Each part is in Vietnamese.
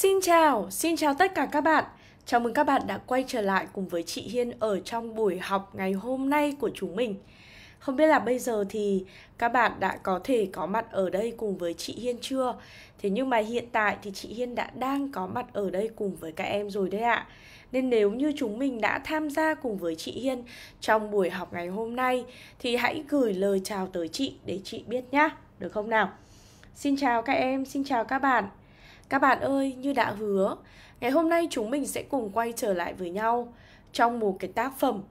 Xin chào, xin chào tất cả các bạn. Chào mừng các bạn đã quay trở lại cùng với chị Hiên ở trong buổi học ngày hôm nay của chúng mình. Không biết là bây giờ thì các bạn đã có thể có mặt ở đây cùng với chị Hiên chưa? Thế nhưng mà hiện tại thì chị Hiên đã đang có mặt ở đây cùng với các em rồi đấy ạ. Nên nếu như chúng mình đã tham gia cùng với chị Hiên trong buổi học ngày hôm nay thì hãy gửi lời chào tới chị để chị biết nhá, được không nào? Xin chào các em, xin chào các bạn. Các bạn ơi, như đã hứa, ngày hôm nay chúng mình sẽ cùng quay trở lại với nhau trong một cái tác phẩm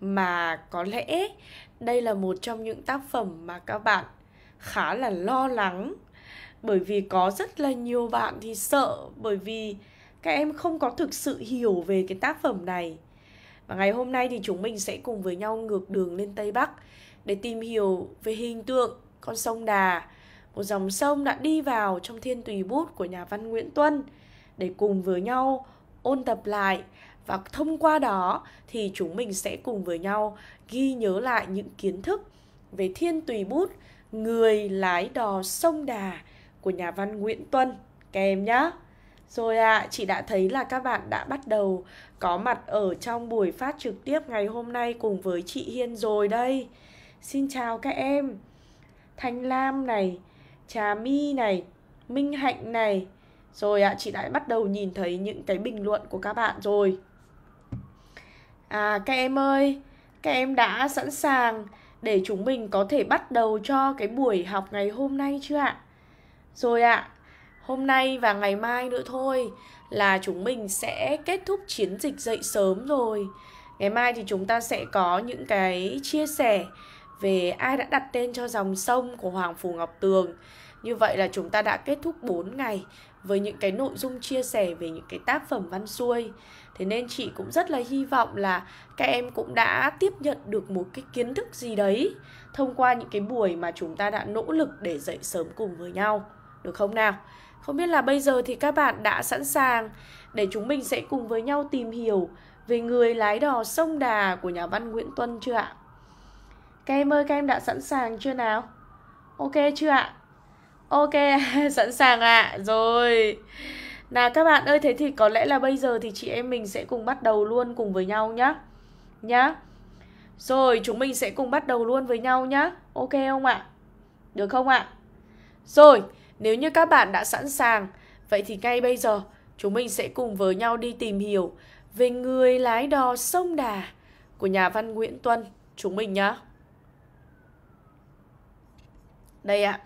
mà có lẽ đây là một trong những tác phẩm mà các bạn khá là lo lắng bởi vì có rất là nhiều bạn thì sợ bởi vì các em không có thực sự hiểu về cái tác phẩm này. Và ngày hôm nay thì chúng mình sẽ cùng với nhau ngược đường lên Tây Bắc để tìm hiểu về hình tượng con sông Đà một dòng sông đã đi vào trong thiên tùy bút của nhà văn Nguyễn Tuân để cùng với nhau ôn tập lại và thông qua đó thì chúng mình sẽ cùng với nhau ghi nhớ lại những kiến thức về thiên tùy bút người lái đò sông đà của nhà văn Nguyễn Tuân các em nhá. Rồi ạ, à, chị đã thấy là các bạn đã bắt đầu có mặt ở trong buổi phát trực tiếp ngày hôm nay cùng với chị Hiên rồi đây. Xin chào các em. Thanh Lam này, Trà My này, Minh Hạnh này. Rồi ạ, à, chị đã bắt đầu nhìn thấy những cái bình luận của các bạn rồi. À các em ơi, các em đã sẵn sàng để chúng mình có thể bắt đầu cho cái buổi học ngày hôm nay chưa ạ? Rồi ạ, à, hôm nay và ngày mai nữa thôi là chúng mình sẽ kết thúc chiến dịch dậy sớm rồi. Ngày mai thì chúng ta sẽ có những cái chia sẻ về ai đã đặt tên cho dòng sông của Hoàng Phủ Ngọc Tường. Như vậy là chúng ta đã kết thúc 4 ngày với những cái nội dung chia sẻ về những cái tác phẩm văn xuôi. Thế nên chị cũng rất là hy vọng là các em cũng đã tiếp nhận được một cái kiến thức gì đấy thông qua những cái buổi mà chúng ta đã nỗ lực để dậy sớm cùng với nhau. Được không nào? Không biết là bây giờ thì các bạn đã sẵn sàng để chúng mình sẽ cùng với nhau tìm hiểu về người lái đò sông đà của nhà văn Nguyễn Tuân chưa ạ? Các em ơi, các em đã sẵn sàng chưa nào? Ok chưa ạ? Ok, sẵn sàng ạ. À. Rồi. Nào các bạn ơi, thế thì có lẽ là bây giờ thì chị em mình sẽ cùng bắt đầu luôn cùng với nhau nhá. Nhá. Rồi, chúng mình sẽ cùng bắt đầu luôn với nhau nhá. Ok không ạ? Được không ạ? Rồi, nếu như các bạn đã sẵn sàng, vậy thì ngay bây giờ chúng mình sẽ cùng với nhau đi tìm hiểu về người lái đò sông Đà của nhà văn Nguyễn Tuân chúng mình nhá. Đây ạ.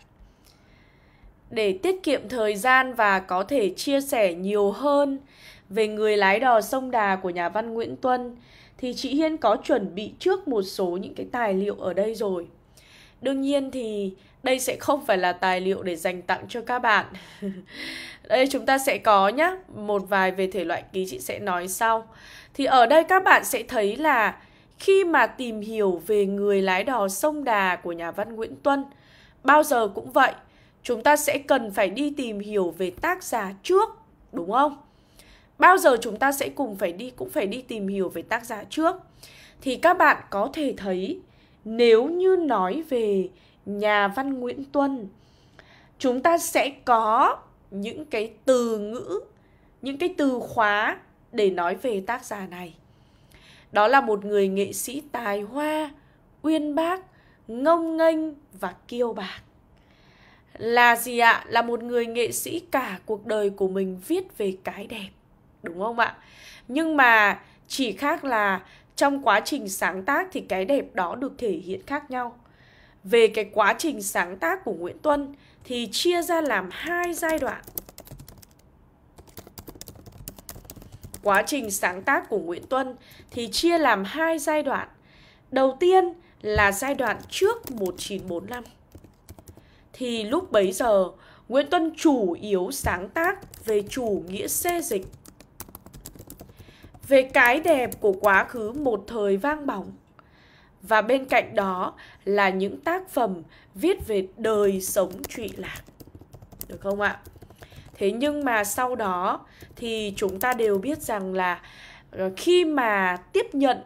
Để tiết kiệm thời gian và có thể chia sẻ nhiều hơn về người lái đò sông Đà của nhà văn Nguyễn Tuân thì chị Hiên có chuẩn bị trước một số những cái tài liệu ở đây rồi. Đương nhiên thì đây sẽ không phải là tài liệu để dành tặng cho các bạn. đây chúng ta sẽ có nhá, một vài về thể loại ký chị sẽ nói sau. Thì ở đây các bạn sẽ thấy là khi mà tìm hiểu về người lái đò sông Đà của nhà văn Nguyễn Tuân bao giờ cũng vậy chúng ta sẽ cần phải đi tìm hiểu về tác giả trước đúng không bao giờ chúng ta sẽ cùng phải đi cũng phải đi tìm hiểu về tác giả trước thì các bạn có thể thấy nếu như nói về nhà văn nguyễn tuân chúng ta sẽ có những cái từ ngữ những cái từ khóa để nói về tác giả này đó là một người nghệ sĩ tài hoa uyên bác ngông nghênh và kiêu bạc là gì ạ à? là một người nghệ sĩ cả cuộc đời của mình viết về cái đẹp đúng không ạ nhưng mà chỉ khác là trong quá trình sáng tác thì cái đẹp đó được thể hiện khác nhau về cái quá trình sáng tác của nguyễn tuân thì chia ra làm hai giai đoạn quá trình sáng tác của nguyễn tuân thì chia làm hai giai đoạn đầu tiên là giai đoạn trước 1945. Thì lúc bấy giờ, Nguyễn Tuân chủ yếu sáng tác về chủ nghĩa xê dịch. Về cái đẹp của quá khứ một thời vang bóng. Và bên cạnh đó là những tác phẩm viết về đời sống trụy lạc. Được không ạ? Thế nhưng mà sau đó thì chúng ta đều biết rằng là khi mà tiếp nhận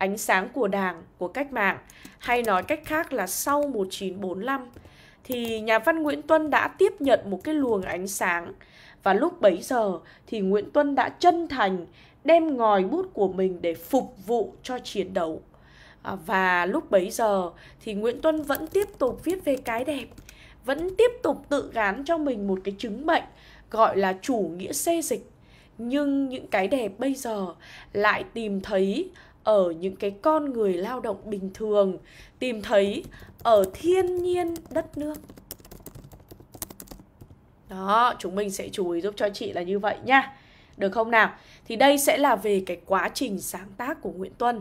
ánh sáng của đảng, của cách mạng, hay nói cách khác là sau 1945, thì nhà văn Nguyễn Tuân đã tiếp nhận một cái luồng ánh sáng và lúc bấy giờ thì Nguyễn Tuân đã chân thành đem ngòi bút của mình để phục vụ cho chiến đấu. À, và lúc bấy giờ thì Nguyễn Tuân vẫn tiếp tục viết về cái đẹp, vẫn tiếp tục tự gán cho mình một cái chứng bệnh gọi là chủ nghĩa xê dịch. Nhưng những cái đẹp bây giờ lại tìm thấy ở những cái con người lao động bình thường tìm thấy ở thiên nhiên đất nước đó chúng mình sẽ chú ý giúp cho chị là như vậy nha được không nào thì đây sẽ là về cái quá trình sáng tác của nguyễn tuân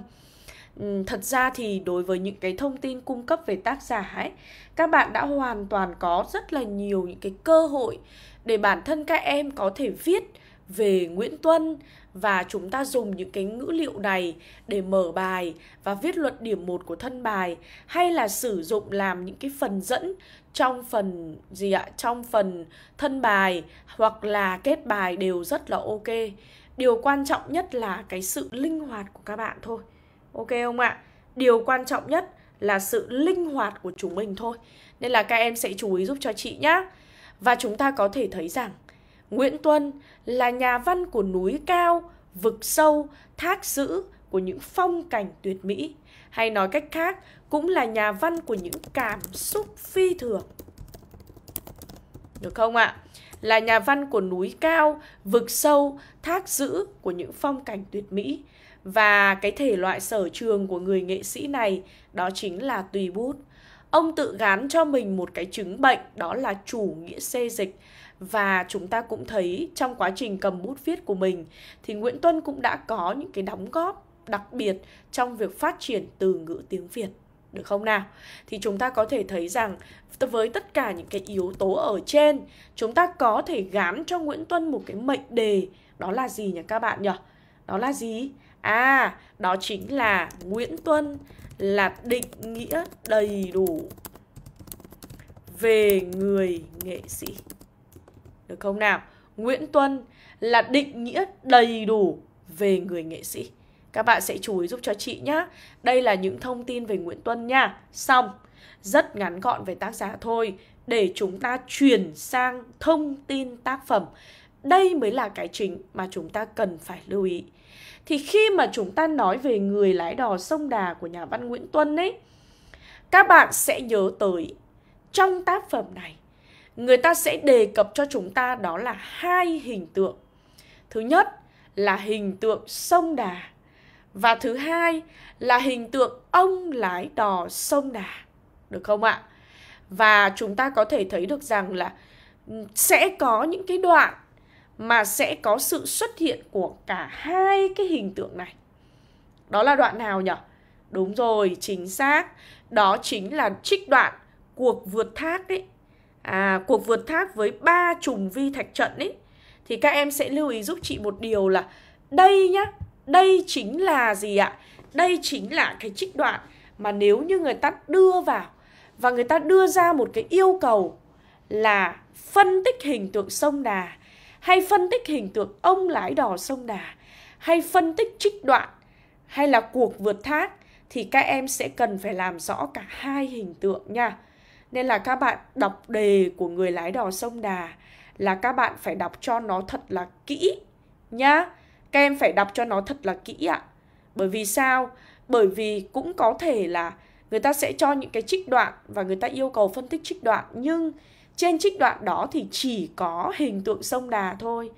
ừ, thật ra thì đối với những cái thông tin cung cấp về tác giả ấy các bạn đã hoàn toàn có rất là nhiều những cái cơ hội để bản thân các em có thể viết về Nguyễn Tuân và chúng ta dùng những cái ngữ liệu này để mở bài và viết luận điểm 1 của thân bài hay là sử dụng làm những cái phần dẫn trong phần gì ạ? Trong phần thân bài hoặc là kết bài đều rất là ok. Điều quan trọng nhất là cái sự linh hoạt của các bạn thôi. Ok không ạ? Điều quan trọng nhất là sự linh hoạt của chúng mình thôi. Nên là các em sẽ chú ý giúp cho chị nhá. Và chúng ta có thể thấy rằng Nguyễn Tuân là nhà văn của núi cao, vực sâu, thác dữ của những phong cảnh tuyệt mỹ hay nói cách khác cũng là nhà văn của những cảm xúc phi thường được không ạ là nhà văn của núi cao vực sâu thác dữ của những phong cảnh tuyệt mỹ và cái thể loại sở trường của người nghệ sĩ này đó chính là tùy bút ông tự gán cho mình một cái chứng bệnh đó là chủ nghĩa xê dịch và chúng ta cũng thấy trong quá trình cầm bút viết của mình thì Nguyễn Tuân cũng đã có những cái đóng góp đặc biệt trong việc phát triển từ ngữ tiếng Việt được không nào? Thì chúng ta có thể thấy rằng với tất cả những cái yếu tố ở trên, chúng ta có thể gán cho Nguyễn Tuân một cái mệnh đề đó là gì nhỉ các bạn nhỉ? Đó là gì? À, đó chính là Nguyễn Tuân là định nghĩa đầy đủ về người nghệ sĩ được không nào? Nguyễn Tuân là định nghĩa đầy đủ về người nghệ sĩ. Các bạn sẽ chú ý giúp cho chị nhé. Đây là những thông tin về Nguyễn Tuân nha. Xong, rất ngắn gọn về tác giả thôi để chúng ta chuyển sang thông tin tác phẩm. Đây mới là cái chính mà chúng ta cần phải lưu ý. Thì khi mà chúng ta nói về người lái đò sông Đà của nhà văn Nguyễn Tuân ấy, các bạn sẽ nhớ tới trong tác phẩm này người ta sẽ đề cập cho chúng ta đó là hai hình tượng. Thứ nhất là hình tượng sông Đà và thứ hai là hình tượng ông lái đò sông Đà. Được không ạ? Và chúng ta có thể thấy được rằng là ừ, sẽ có những cái đoạn mà sẽ có sự xuất hiện của cả hai cái hình tượng này. Đó là đoạn nào nhỉ? Đúng rồi, chính xác. Đó chính là trích đoạn cuộc vượt thác đấy à, cuộc vượt thác với ba trùng vi thạch trận ấy thì các em sẽ lưu ý giúp chị một điều là đây nhá đây chính là gì ạ đây chính là cái trích đoạn mà nếu như người ta đưa vào và người ta đưa ra một cái yêu cầu là phân tích hình tượng sông Đà hay phân tích hình tượng ông lái đò sông Đà hay phân tích trích đoạn hay là cuộc vượt thác thì các em sẽ cần phải làm rõ cả hai hình tượng nha. Nên là các bạn đọc đề của người lái đò sông Đà là các bạn phải đọc cho nó thật là kỹ nhá. Các em phải đọc cho nó thật là kỹ ạ. Bởi vì sao? Bởi vì cũng có thể là người ta sẽ cho những cái trích đoạn và người ta yêu cầu phân tích trích đoạn nhưng trên trích đoạn đó thì chỉ có hình tượng sông Đà thôi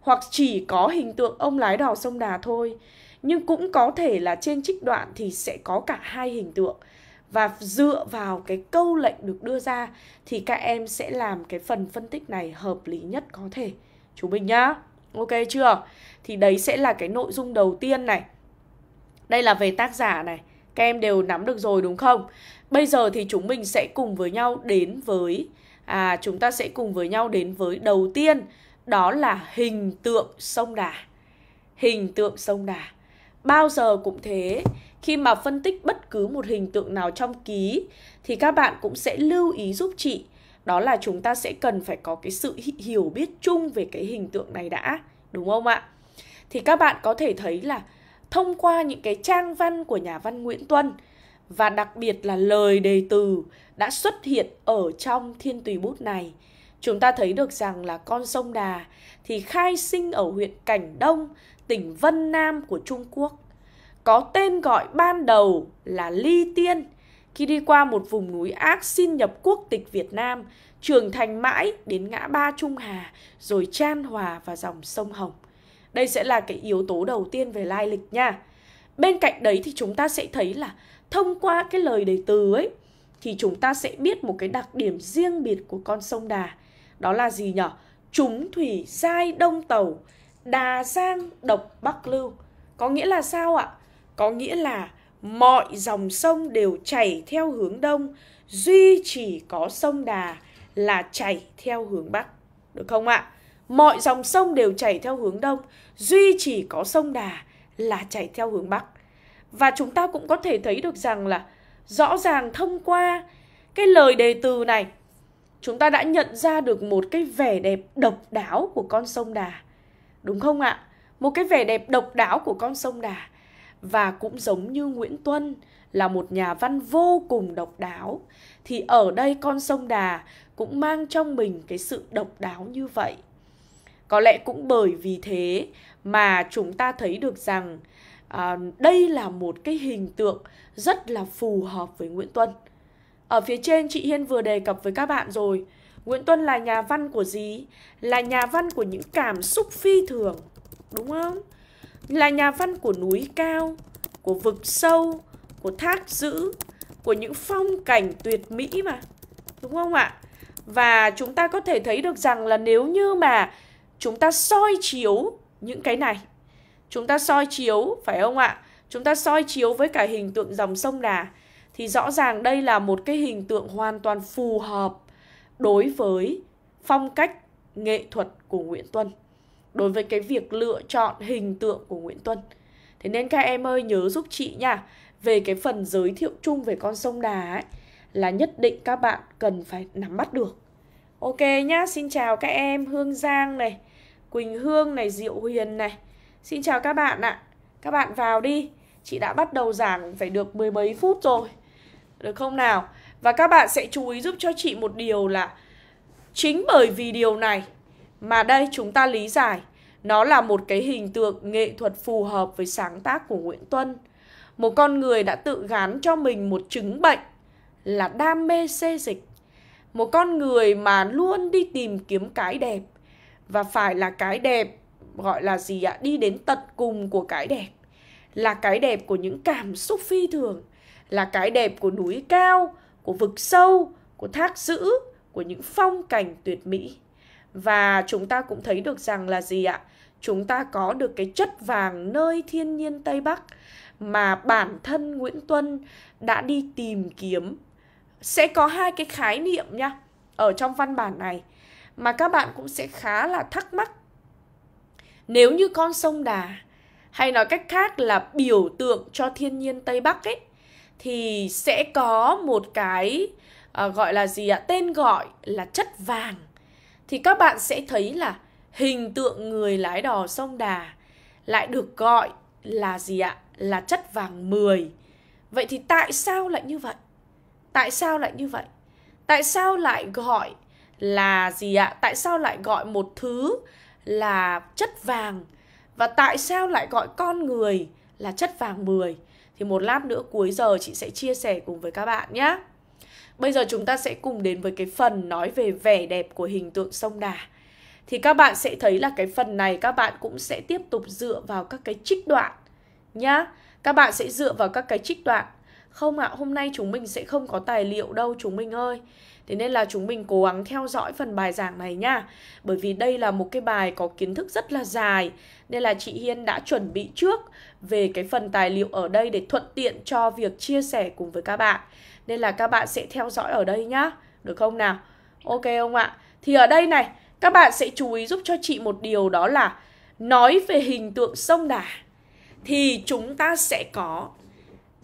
hoặc chỉ có hình tượng ông lái đò sông Đà thôi. Nhưng cũng có thể là trên trích đoạn thì sẽ có cả hai hình tượng và dựa vào cái câu lệnh được đưa ra thì các em sẽ làm cái phần phân tích này hợp lý nhất có thể chú mình nhá ok chưa thì đấy sẽ là cái nội dung đầu tiên này đây là về tác giả này các em đều nắm được rồi đúng không bây giờ thì chúng mình sẽ cùng với nhau đến với à chúng ta sẽ cùng với nhau đến với đầu tiên đó là hình tượng sông đà hình tượng sông đà bao giờ cũng thế khi mà phân tích bất cứ một hình tượng nào trong ký thì các bạn cũng sẽ lưu ý giúp chị đó là chúng ta sẽ cần phải có cái sự hiểu biết chung về cái hình tượng này đã đúng không ạ thì các bạn có thể thấy là thông qua những cái trang văn của nhà văn nguyễn tuân và đặc biệt là lời đề từ đã xuất hiện ở trong thiên tùy bút này chúng ta thấy được rằng là con sông đà thì khai sinh ở huyện cảnh đông tỉnh Vân Nam của Trung Quốc có tên gọi ban đầu là Ly Tiên khi đi qua một vùng núi ác xin nhập quốc tịch Việt Nam, trưởng thành mãi đến ngã ba Trung Hà rồi chan hòa vào dòng sông Hồng. Đây sẽ là cái yếu tố đầu tiên về lai lịch nha. Bên cạnh đấy thì chúng ta sẽ thấy là thông qua cái lời đề từ ấy thì chúng ta sẽ biết một cái đặc điểm riêng biệt của con sông Đà. Đó là gì nhở? Chúng thủy giai đông tàu, Đà Giang độc Bắc Lưu. Có nghĩa là sao ạ? Có nghĩa là mọi dòng sông đều chảy theo hướng đông, duy chỉ có sông Đà là chảy theo hướng Bắc. Được không ạ? Mọi dòng sông đều chảy theo hướng đông, duy chỉ có sông Đà là chảy theo hướng Bắc. Và chúng ta cũng có thể thấy được rằng là rõ ràng thông qua cái lời đề từ này, chúng ta đã nhận ra được một cái vẻ đẹp độc đáo của con sông Đà đúng không ạ? Một cái vẻ đẹp độc đáo của con sông Đà. Và cũng giống như Nguyễn Tuân là một nhà văn vô cùng độc đáo thì ở đây con sông Đà cũng mang trong mình cái sự độc đáo như vậy. Có lẽ cũng bởi vì thế mà chúng ta thấy được rằng à, đây là một cái hình tượng rất là phù hợp với Nguyễn Tuân. Ở phía trên chị Hiên vừa đề cập với các bạn rồi, Nguyễn Tuân là nhà văn của gì? Là nhà văn của những cảm xúc phi thường, đúng không? Là nhà văn của núi cao, của vực sâu, của thác dữ, của những phong cảnh tuyệt mỹ mà. Đúng không ạ? Và chúng ta có thể thấy được rằng là nếu như mà chúng ta soi chiếu những cái này, chúng ta soi chiếu phải không ạ? Chúng ta soi chiếu với cả hình tượng dòng sông Đà thì rõ ràng đây là một cái hình tượng hoàn toàn phù hợp đối với phong cách nghệ thuật của Nguyễn Tuân đối với cái việc lựa chọn hình tượng của Nguyễn Tuân thế nên các em ơi nhớ giúp chị nha về cái phần giới thiệu chung về con sông Đà ấy, là nhất định các bạn cần phải nắm bắt được Ok nhá, xin chào các em Hương Giang này Quỳnh Hương này, Diệu Huyền này Xin chào các bạn ạ Các bạn vào đi Chị đã bắt đầu giảng phải được mười mấy phút rồi Được không nào? Và các bạn sẽ chú ý giúp cho chị một điều là chính bởi vì điều này mà đây chúng ta lý giải nó là một cái hình tượng nghệ thuật phù hợp với sáng tác của Nguyễn Tuân. Một con người đã tự gán cho mình một chứng bệnh là đam mê xê dịch. Một con người mà luôn đi tìm kiếm cái đẹp và phải là cái đẹp gọi là gì ạ? Đi đến tận cùng của cái đẹp. Là cái đẹp của những cảm xúc phi thường, là cái đẹp của núi cao, của vực sâu, của thác dữ, của những phong cảnh tuyệt mỹ. Và chúng ta cũng thấy được rằng là gì ạ? Chúng ta có được cái chất vàng nơi thiên nhiên Tây Bắc mà bản thân Nguyễn Tuân đã đi tìm kiếm. Sẽ có hai cái khái niệm nhá ở trong văn bản này mà các bạn cũng sẽ khá là thắc mắc. Nếu như con sông Đà hay nói cách khác là biểu tượng cho thiên nhiên Tây Bắc ấy thì sẽ có một cái uh, gọi là gì ạ? Tên gọi là chất vàng. Thì các bạn sẽ thấy là hình tượng người lái đò sông Đà lại được gọi là gì ạ? Là chất vàng 10. Vậy thì tại sao lại như vậy? Tại sao lại như vậy? Tại sao lại gọi là gì ạ? Tại sao lại gọi một thứ là chất vàng? Và tại sao lại gọi con người là chất vàng 10? Thì một lát nữa cuối giờ chị sẽ chia sẻ cùng với các bạn nhé. Bây giờ chúng ta sẽ cùng đến với cái phần nói về vẻ đẹp của hình tượng sông Đà. Thì các bạn sẽ thấy là cái phần này các bạn cũng sẽ tiếp tục dựa vào các cái trích đoạn nhá. Các bạn sẽ dựa vào các cái trích đoạn. Không ạ, à, hôm nay chúng mình sẽ không có tài liệu đâu chúng mình ơi. Thế nên là chúng mình cố gắng theo dõi phần bài giảng này nha. Bởi vì đây là một cái bài có kiến thức rất là dài nên là chị Hiên đã chuẩn bị trước về cái phần tài liệu ở đây để thuận tiện cho việc chia sẻ cùng với các bạn. Nên là các bạn sẽ theo dõi ở đây nhá. Được không nào? Ok không ạ? Thì ở đây này, các bạn sẽ chú ý giúp cho chị một điều đó là nói về hình tượng sông Đà thì chúng ta sẽ có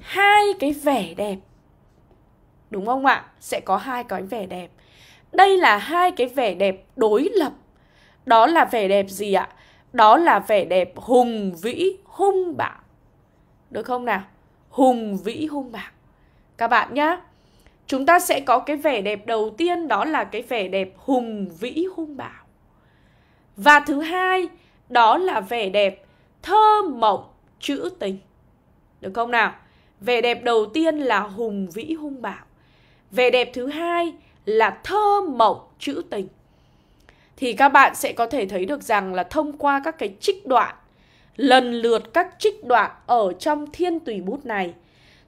hai cái vẻ đẹp đúng không ạ? Sẽ có hai cái vẻ đẹp. Đây là hai cái vẻ đẹp đối lập. Đó là vẻ đẹp gì ạ? Đó là vẻ đẹp hùng vĩ hung bạo. Được không nào? Hùng vĩ hung bạo. Các bạn nhá. Chúng ta sẽ có cái vẻ đẹp đầu tiên đó là cái vẻ đẹp hùng vĩ hung bạo. Và thứ hai, đó là vẻ đẹp thơ mộng trữ tình. Được không nào? Vẻ đẹp đầu tiên là hùng vĩ hung bạo. Vẻ đẹp thứ hai là thơ mộng trữ tình. Thì các bạn sẽ có thể thấy được rằng là thông qua các cái trích đoạn, lần lượt các trích đoạn ở trong thiên tùy bút này,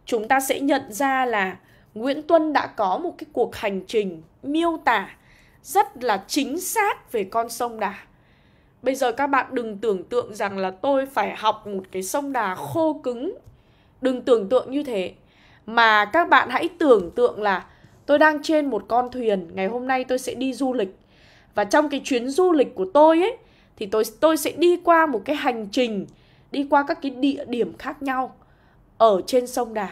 chúng ta sẽ nhận ra là Nguyễn Tuân đã có một cái cuộc hành trình miêu tả rất là chính xác về con sông Đà. Bây giờ các bạn đừng tưởng tượng rằng là tôi phải học một cái sông Đà khô cứng. Đừng tưởng tượng như thế. Mà các bạn hãy tưởng tượng là Tôi đang trên một con thuyền, ngày hôm nay tôi sẽ đi du lịch. Và trong cái chuyến du lịch của tôi ấy thì tôi tôi sẽ đi qua một cái hành trình, đi qua các cái địa điểm khác nhau ở trên sông Đà.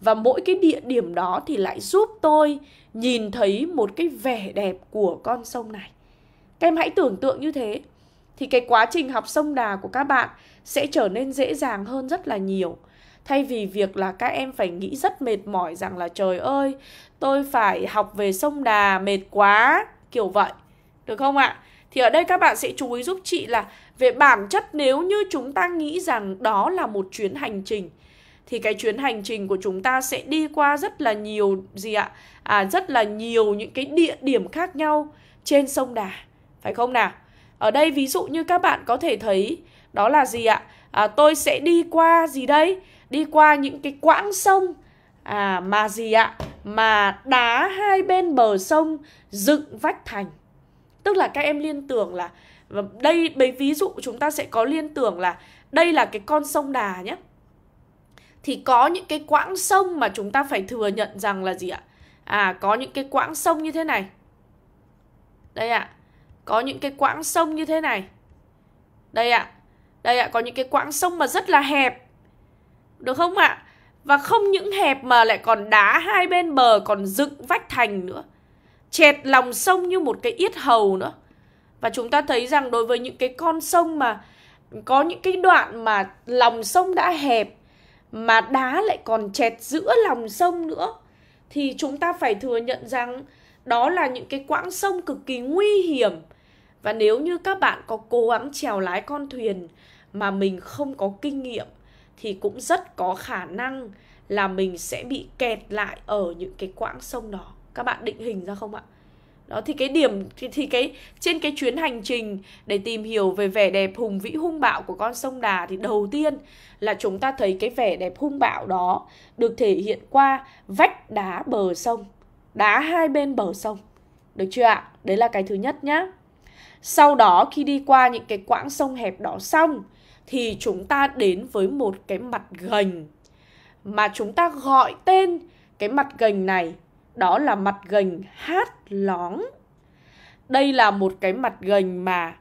Và mỗi cái địa điểm đó thì lại giúp tôi nhìn thấy một cái vẻ đẹp của con sông này. Các em hãy tưởng tượng như thế thì cái quá trình học sông Đà của các bạn sẽ trở nên dễ dàng hơn rất là nhiều thay vì việc là các em phải nghĩ rất mệt mỏi rằng là trời ơi tôi phải học về sông đà mệt quá kiểu vậy được không ạ thì ở đây các bạn sẽ chú ý giúp chị là về bản chất nếu như chúng ta nghĩ rằng đó là một chuyến hành trình thì cái chuyến hành trình của chúng ta sẽ đi qua rất là nhiều gì ạ à rất là nhiều những cái địa điểm khác nhau trên sông đà phải không nào ở đây ví dụ như các bạn có thể thấy đó là gì ạ à, tôi sẽ đi qua gì đây đi qua những cái quãng sông à, mà gì ạ mà đá hai bên bờ sông dựng vách thành tức là các em liên tưởng là đây bấy ví dụ chúng ta sẽ có liên tưởng là đây là cái con sông đà nhé thì có những cái quãng sông mà chúng ta phải thừa nhận rằng là gì ạ à có những cái quãng sông như thế này đây ạ có những cái quãng sông như thế này đây ạ đây ạ có những cái quãng sông mà rất là hẹp được không ạ? Và không những hẹp mà lại còn đá hai bên bờ còn dựng vách thành nữa. Chẹt lòng sông như một cái yết hầu nữa. Và chúng ta thấy rằng đối với những cái con sông mà có những cái đoạn mà lòng sông đã hẹp mà đá lại còn chẹt giữa lòng sông nữa thì chúng ta phải thừa nhận rằng đó là những cái quãng sông cực kỳ nguy hiểm và nếu như các bạn có cố gắng trèo lái con thuyền mà mình không có kinh nghiệm thì cũng rất có khả năng là mình sẽ bị kẹt lại ở những cái quãng sông đó các bạn định hình ra không ạ đó thì cái điểm thì, thì cái trên cái chuyến hành trình để tìm hiểu về vẻ đẹp hùng vĩ hung bạo của con sông Đà thì đầu tiên là chúng ta thấy cái vẻ đẹp hung bạo đó được thể hiện qua vách đá bờ sông, đá hai bên bờ sông. Được chưa ạ? Đấy là cái thứ nhất nhá. Sau đó khi đi qua những cái quãng sông hẹp đó xong thì chúng ta đến với một cái mặt gành mà chúng ta gọi tên cái mặt gành này đó là mặt gành hát lóng đây là một cái mặt gành mà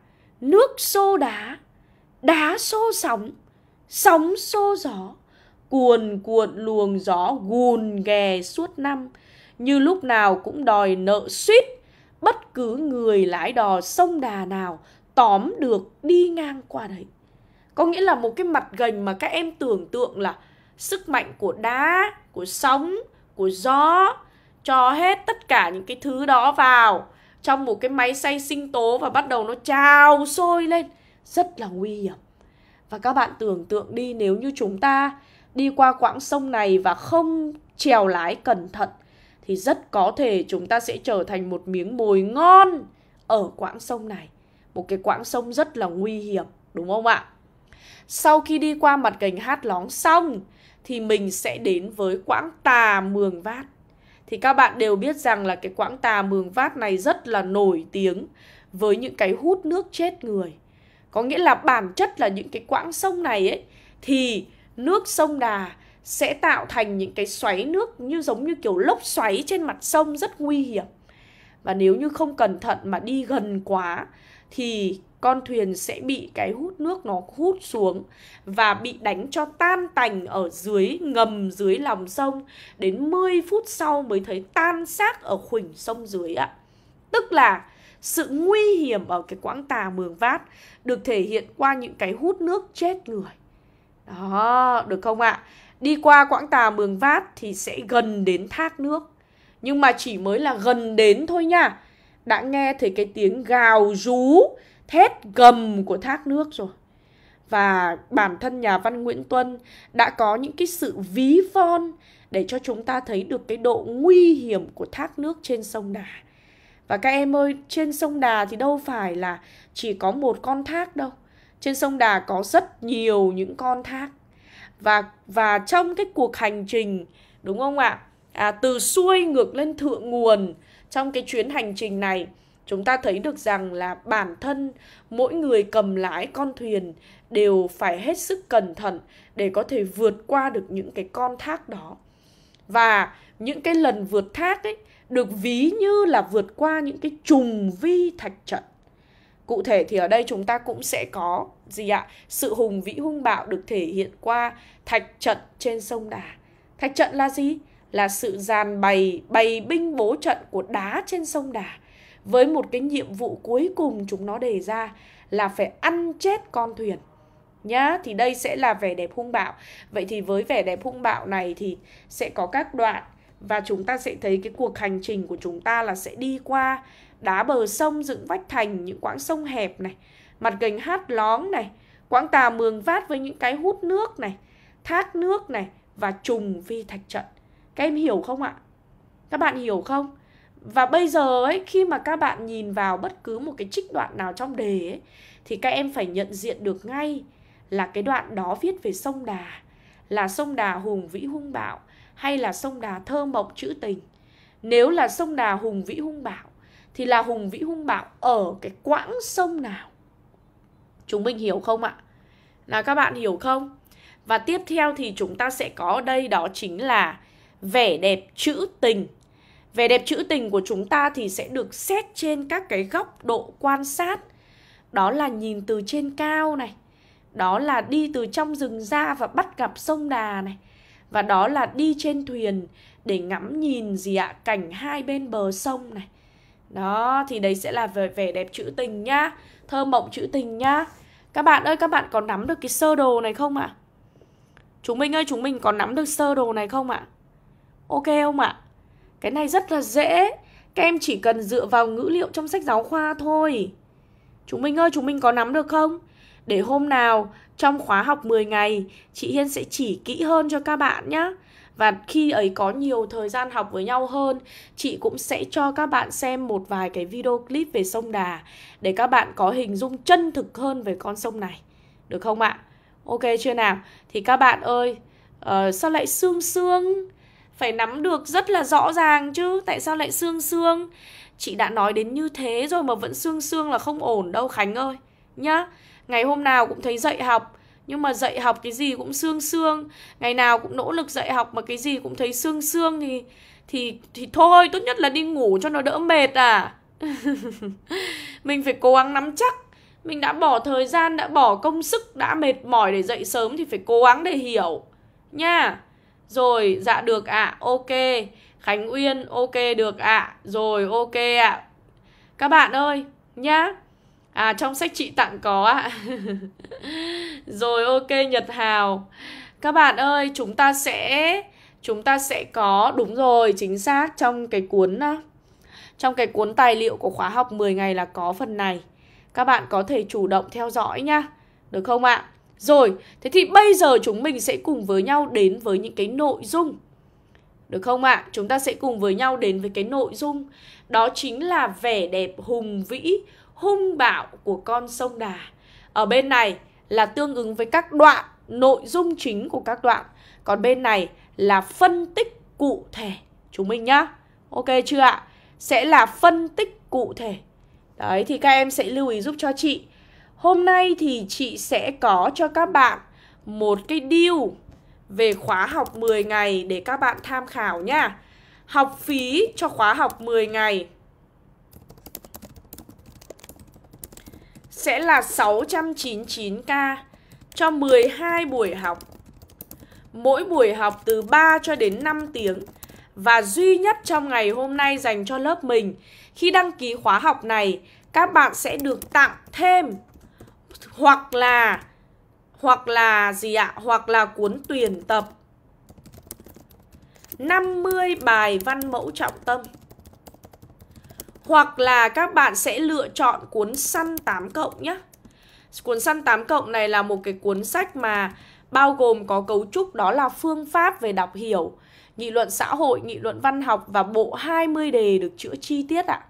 nước xô đá đá xô sóng sóng xô gió cuồn cuộn luồng gió gùn ghè suốt năm như lúc nào cũng đòi nợ suýt bất cứ người lái đò sông đà nào tóm được đi ngang qua đấy có nghĩa là một cái mặt gành mà các em tưởng tượng là sức mạnh của đá của sóng của gió cho hết tất cả những cái thứ đó vào trong một cái máy xay sinh tố và bắt đầu nó trào sôi lên rất là nguy hiểm và các bạn tưởng tượng đi nếu như chúng ta đi qua quãng sông này và không trèo lái cẩn thận thì rất có thể chúng ta sẽ trở thành một miếng mồi ngon ở quãng sông này một cái quãng sông rất là nguy hiểm đúng không ạ sau khi đi qua mặt gành Hát Lóng xong thì mình sẽ đến với quãng Tà Mường Vát. Thì các bạn đều biết rằng là cái quãng Tà Mường Vát này rất là nổi tiếng với những cái hút nước chết người. Có nghĩa là bản chất là những cái quãng sông này ấy thì nước sông Đà sẽ tạo thành những cái xoáy nước như giống như kiểu lốc xoáy trên mặt sông rất nguy hiểm. Và nếu như không cẩn thận mà đi gần quá thì con thuyền sẽ bị cái hút nước nó hút xuống và bị đánh cho tan tành ở dưới ngầm dưới lòng sông đến 10 phút sau mới thấy tan xác ở khuỳnh sông dưới ạ. Tức là sự nguy hiểm ở cái quãng tà mường vát được thể hiện qua những cái hút nước chết người. Đó, được không ạ? Đi qua quãng tà mường vát thì sẽ gần đến thác nước. Nhưng mà chỉ mới là gần đến thôi nha. Đã nghe thấy cái tiếng gào rú thét gầm của thác nước rồi và bản thân nhà văn Nguyễn Tuân đã có những cái sự ví von để cho chúng ta thấy được cái độ nguy hiểm của thác nước trên sông Đà. Và các em ơi, trên sông Đà thì đâu phải là chỉ có một con thác đâu. Trên sông Đà có rất nhiều những con thác. Và và trong cái cuộc hành trình đúng không ạ? À từ xuôi ngược lên thượng nguồn trong cái chuyến hành trình này chúng ta thấy được rằng là bản thân mỗi người cầm lái con thuyền đều phải hết sức cẩn thận để có thể vượt qua được những cái con thác đó và những cái lần vượt thác ấy được ví như là vượt qua những cái trùng vi thạch trận cụ thể thì ở đây chúng ta cũng sẽ có gì ạ sự hùng vĩ hung bạo được thể hiện qua thạch trận trên sông đà thạch trận là gì là sự dàn bày bày binh bố trận của đá trên sông đà với một cái nhiệm vụ cuối cùng chúng nó đề ra là phải ăn chết con thuyền nhá thì đây sẽ là vẻ đẹp hung bạo vậy thì với vẻ đẹp hung bạo này thì sẽ có các đoạn và chúng ta sẽ thấy cái cuộc hành trình của chúng ta là sẽ đi qua đá bờ sông dựng vách thành những quãng sông hẹp này mặt gành hát lóng này quãng tà mường vát với những cái hút nước này thác nước này và trùng vi thạch trận các em hiểu không ạ các bạn hiểu không và bây giờ ấy khi mà các bạn nhìn vào bất cứ một cái trích đoạn nào trong đề ấy, thì các em phải nhận diện được ngay là cái đoạn đó viết về sông Đà là sông Đà hùng vĩ hung bạo hay là sông Đà thơ mộng trữ tình. Nếu là sông Đà hùng vĩ hung bạo thì là hùng vĩ hung bạo ở cái quãng sông nào? Chúng mình hiểu không ạ? Là các bạn hiểu không? Và tiếp theo thì chúng ta sẽ có đây đó chính là vẻ đẹp trữ tình Vẻ đẹp trữ tình của chúng ta thì sẽ được xét trên các cái góc độ quan sát. Đó là nhìn từ trên cao này, đó là đi từ trong rừng ra và bắt gặp sông Đà này, và đó là đi trên thuyền để ngắm nhìn gì ạ, cảnh hai bên bờ sông này. Đó, thì đấy sẽ là về vẻ đẹp trữ tình nhá, thơ mộng trữ tình nhá. Các bạn ơi, các bạn có nắm được cái sơ đồ này không ạ? À? Chúng mình ơi, chúng mình có nắm được sơ đồ này không ạ? À? Ok không ạ? À? Cái này rất là dễ Các em chỉ cần dựa vào ngữ liệu trong sách giáo khoa thôi Chúng mình ơi, chúng mình có nắm được không? Để hôm nào trong khóa học 10 ngày Chị Hiên sẽ chỉ kỹ hơn cho các bạn nhé và khi ấy có nhiều thời gian học với nhau hơn chị cũng sẽ cho các bạn xem một vài cái video clip về sông đà để các bạn có hình dung chân thực hơn về con sông này được không ạ ok chưa nào thì các bạn ơi uh, sao lại xương xương? phải nắm được rất là rõ ràng chứ tại sao lại xương xương chị đã nói đến như thế rồi mà vẫn xương xương là không ổn đâu khánh ơi nhá ngày hôm nào cũng thấy dạy học nhưng mà dạy học cái gì cũng xương xương ngày nào cũng nỗ lực dạy học mà cái gì cũng thấy xương xương thì thì thì thôi tốt nhất là đi ngủ cho nó đỡ mệt à mình phải cố gắng nắm chắc mình đã bỏ thời gian đã bỏ công sức đã mệt mỏi để dậy sớm thì phải cố gắng để hiểu nha rồi, dạ được ạ, à, ok Khánh Uyên, ok được ạ à. Rồi, ok ạ à. Các bạn ơi, nhá À, trong sách chị tặng có ạ Rồi, ok Nhật Hào Các bạn ơi, chúng ta sẽ Chúng ta sẽ có, đúng rồi, chính xác Trong cái cuốn Trong cái cuốn tài liệu của khóa học 10 ngày là có phần này Các bạn có thể chủ động theo dõi nhá Được không ạ? Rồi, thế thì bây giờ chúng mình sẽ cùng với nhau đến với những cái nội dung. Được không ạ? À? Chúng ta sẽ cùng với nhau đến với cái nội dung. Đó chính là vẻ đẹp hùng vĩ, hung bạo của con sông Đà. Ở bên này là tương ứng với các đoạn, nội dung chính của các đoạn. Còn bên này là phân tích cụ thể. Chúng mình nhá. Ok chưa ạ? À? Sẽ là phân tích cụ thể. Đấy, thì các em sẽ lưu ý giúp cho chị Hôm nay thì chị sẽ có cho các bạn một cái deal về khóa học 10 ngày để các bạn tham khảo nha. Học phí cho khóa học 10 ngày sẽ là 699k cho 12 buổi học. Mỗi buổi học từ 3 cho đến 5 tiếng và duy nhất trong ngày hôm nay dành cho lớp mình. Khi đăng ký khóa học này, các bạn sẽ được tặng thêm hoặc là hoặc là gì ạ? Hoặc là cuốn tuyển tập 50 bài văn mẫu trọng tâm. Hoặc là các bạn sẽ lựa chọn cuốn săn 8 cộng nhé. Cuốn săn 8 cộng này là một cái cuốn sách mà bao gồm có cấu trúc đó là phương pháp về đọc hiểu, nghị luận xã hội, nghị luận văn học và bộ 20 đề được chữa chi tiết ạ. À.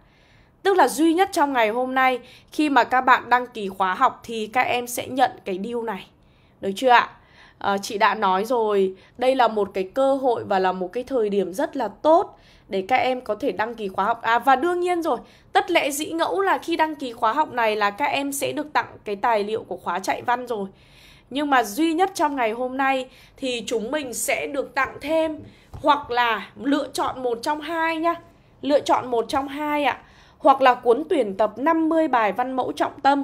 Tức là duy nhất trong ngày hôm nay khi mà các bạn đăng ký khóa học thì các em sẽ nhận cái deal này. Được chưa ạ? À, chị đã nói rồi, đây là một cái cơ hội và là một cái thời điểm rất là tốt để các em có thể đăng ký khóa học. À và đương nhiên rồi, tất lẽ dĩ ngẫu là khi đăng ký khóa học này là các em sẽ được tặng cái tài liệu của khóa chạy văn rồi. Nhưng mà duy nhất trong ngày hôm nay thì chúng mình sẽ được tặng thêm hoặc là lựa chọn một trong hai nhá. Lựa chọn một trong hai ạ. À hoặc là cuốn tuyển tập 50 bài văn mẫu trọng tâm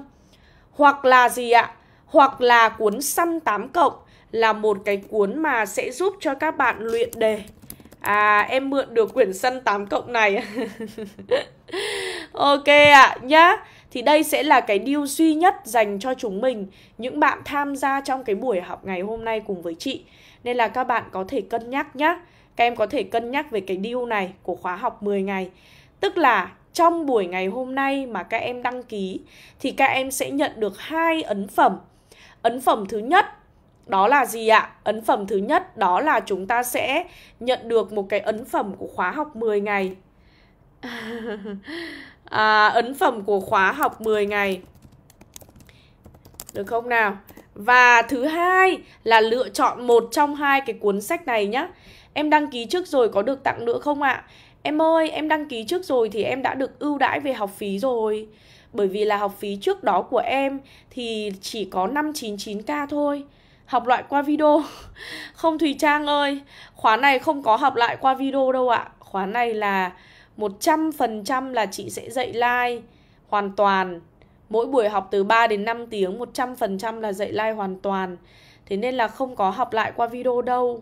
hoặc là gì ạ? Hoặc là cuốn săn 8 cộng là một cái cuốn mà sẽ giúp cho các bạn luyện đề. À em mượn được quyển săn 8 cộng này. ok ạ à, nhá. Thì đây sẽ là cái điều duy nhất dành cho chúng mình những bạn tham gia trong cái buổi học ngày hôm nay cùng với chị. Nên là các bạn có thể cân nhắc nhá. Các em có thể cân nhắc về cái điều này của khóa học 10 ngày. Tức là trong buổi ngày hôm nay mà các em đăng ký thì các em sẽ nhận được hai ấn phẩm. Ấn phẩm thứ nhất đó là gì ạ? Ấn phẩm thứ nhất đó là chúng ta sẽ nhận được một cái ấn phẩm của khóa học 10 ngày. à, ấn phẩm của khóa học 10 ngày. Được không nào? Và thứ hai là lựa chọn một trong hai cái cuốn sách này nhá. Em đăng ký trước rồi có được tặng nữa không ạ? em ơi em đăng ký trước rồi thì em đã được ưu đãi về học phí rồi bởi vì là học phí trước đó của em thì chỉ có 599k thôi học lại qua video không Thùy Trang ơi khóa này không có học lại qua video đâu ạ khóa này là 100% là chị sẽ dạy live hoàn toàn mỗi buổi học từ 3 đến 5 tiếng 100% là dạy live hoàn toàn thế nên là không có học lại qua video đâu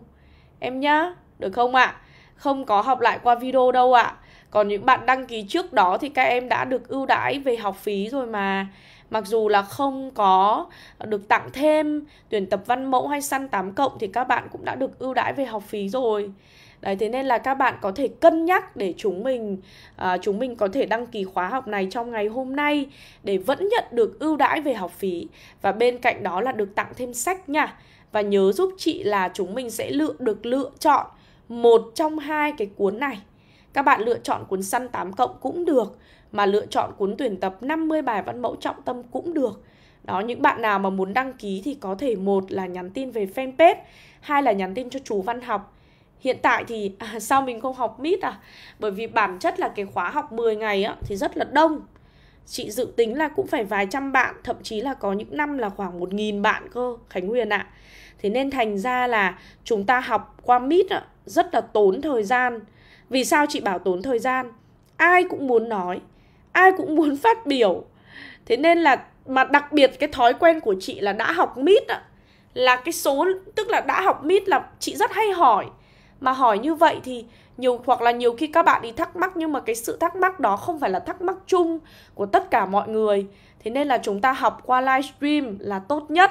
em nhá được không ạ à? không có học lại qua video đâu ạ. À. Còn những bạn đăng ký trước đó thì các em đã được ưu đãi về học phí rồi mà. Mặc dù là không có được tặng thêm tuyển tập văn mẫu hay săn 8 cộng thì các bạn cũng đã được ưu đãi về học phí rồi. Đấy thế nên là các bạn có thể cân nhắc để chúng mình à, chúng mình có thể đăng ký khóa học này trong ngày hôm nay để vẫn nhận được ưu đãi về học phí và bên cạnh đó là được tặng thêm sách nha. Và nhớ giúp chị là chúng mình sẽ lựa được lựa chọn một trong hai cái cuốn này các bạn lựa chọn cuốn săn 8 cộng cũng được mà lựa chọn cuốn tuyển tập 50 bài văn mẫu trọng tâm cũng được đó những bạn nào mà muốn đăng ký thì có thể một là nhắn tin về fanpage hai là nhắn tin cho chú văn học hiện tại thì à, sao mình không học mít à bởi vì bản chất là cái khóa học 10 ngày á, thì rất là đông chị dự tính là cũng phải vài trăm bạn thậm chí là có những năm là khoảng một nghìn bạn cơ khánh huyền ạ à. thế nên thành ra là chúng ta học qua mít ạ rất là tốn thời gian vì sao chị bảo tốn thời gian ai cũng muốn nói ai cũng muốn phát biểu thế nên là mà đặc biệt cái thói quen của chị là đã học mít ạ là cái số tức là đã học mít là chị rất hay hỏi mà hỏi như vậy thì nhiều hoặc là nhiều khi các bạn đi thắc mắc nhưng mà cái sự thắc mắc đó không phải là thắc mắc chung của tất cả mọi người thế nên là chúng ta học qua livestream là tốt nhất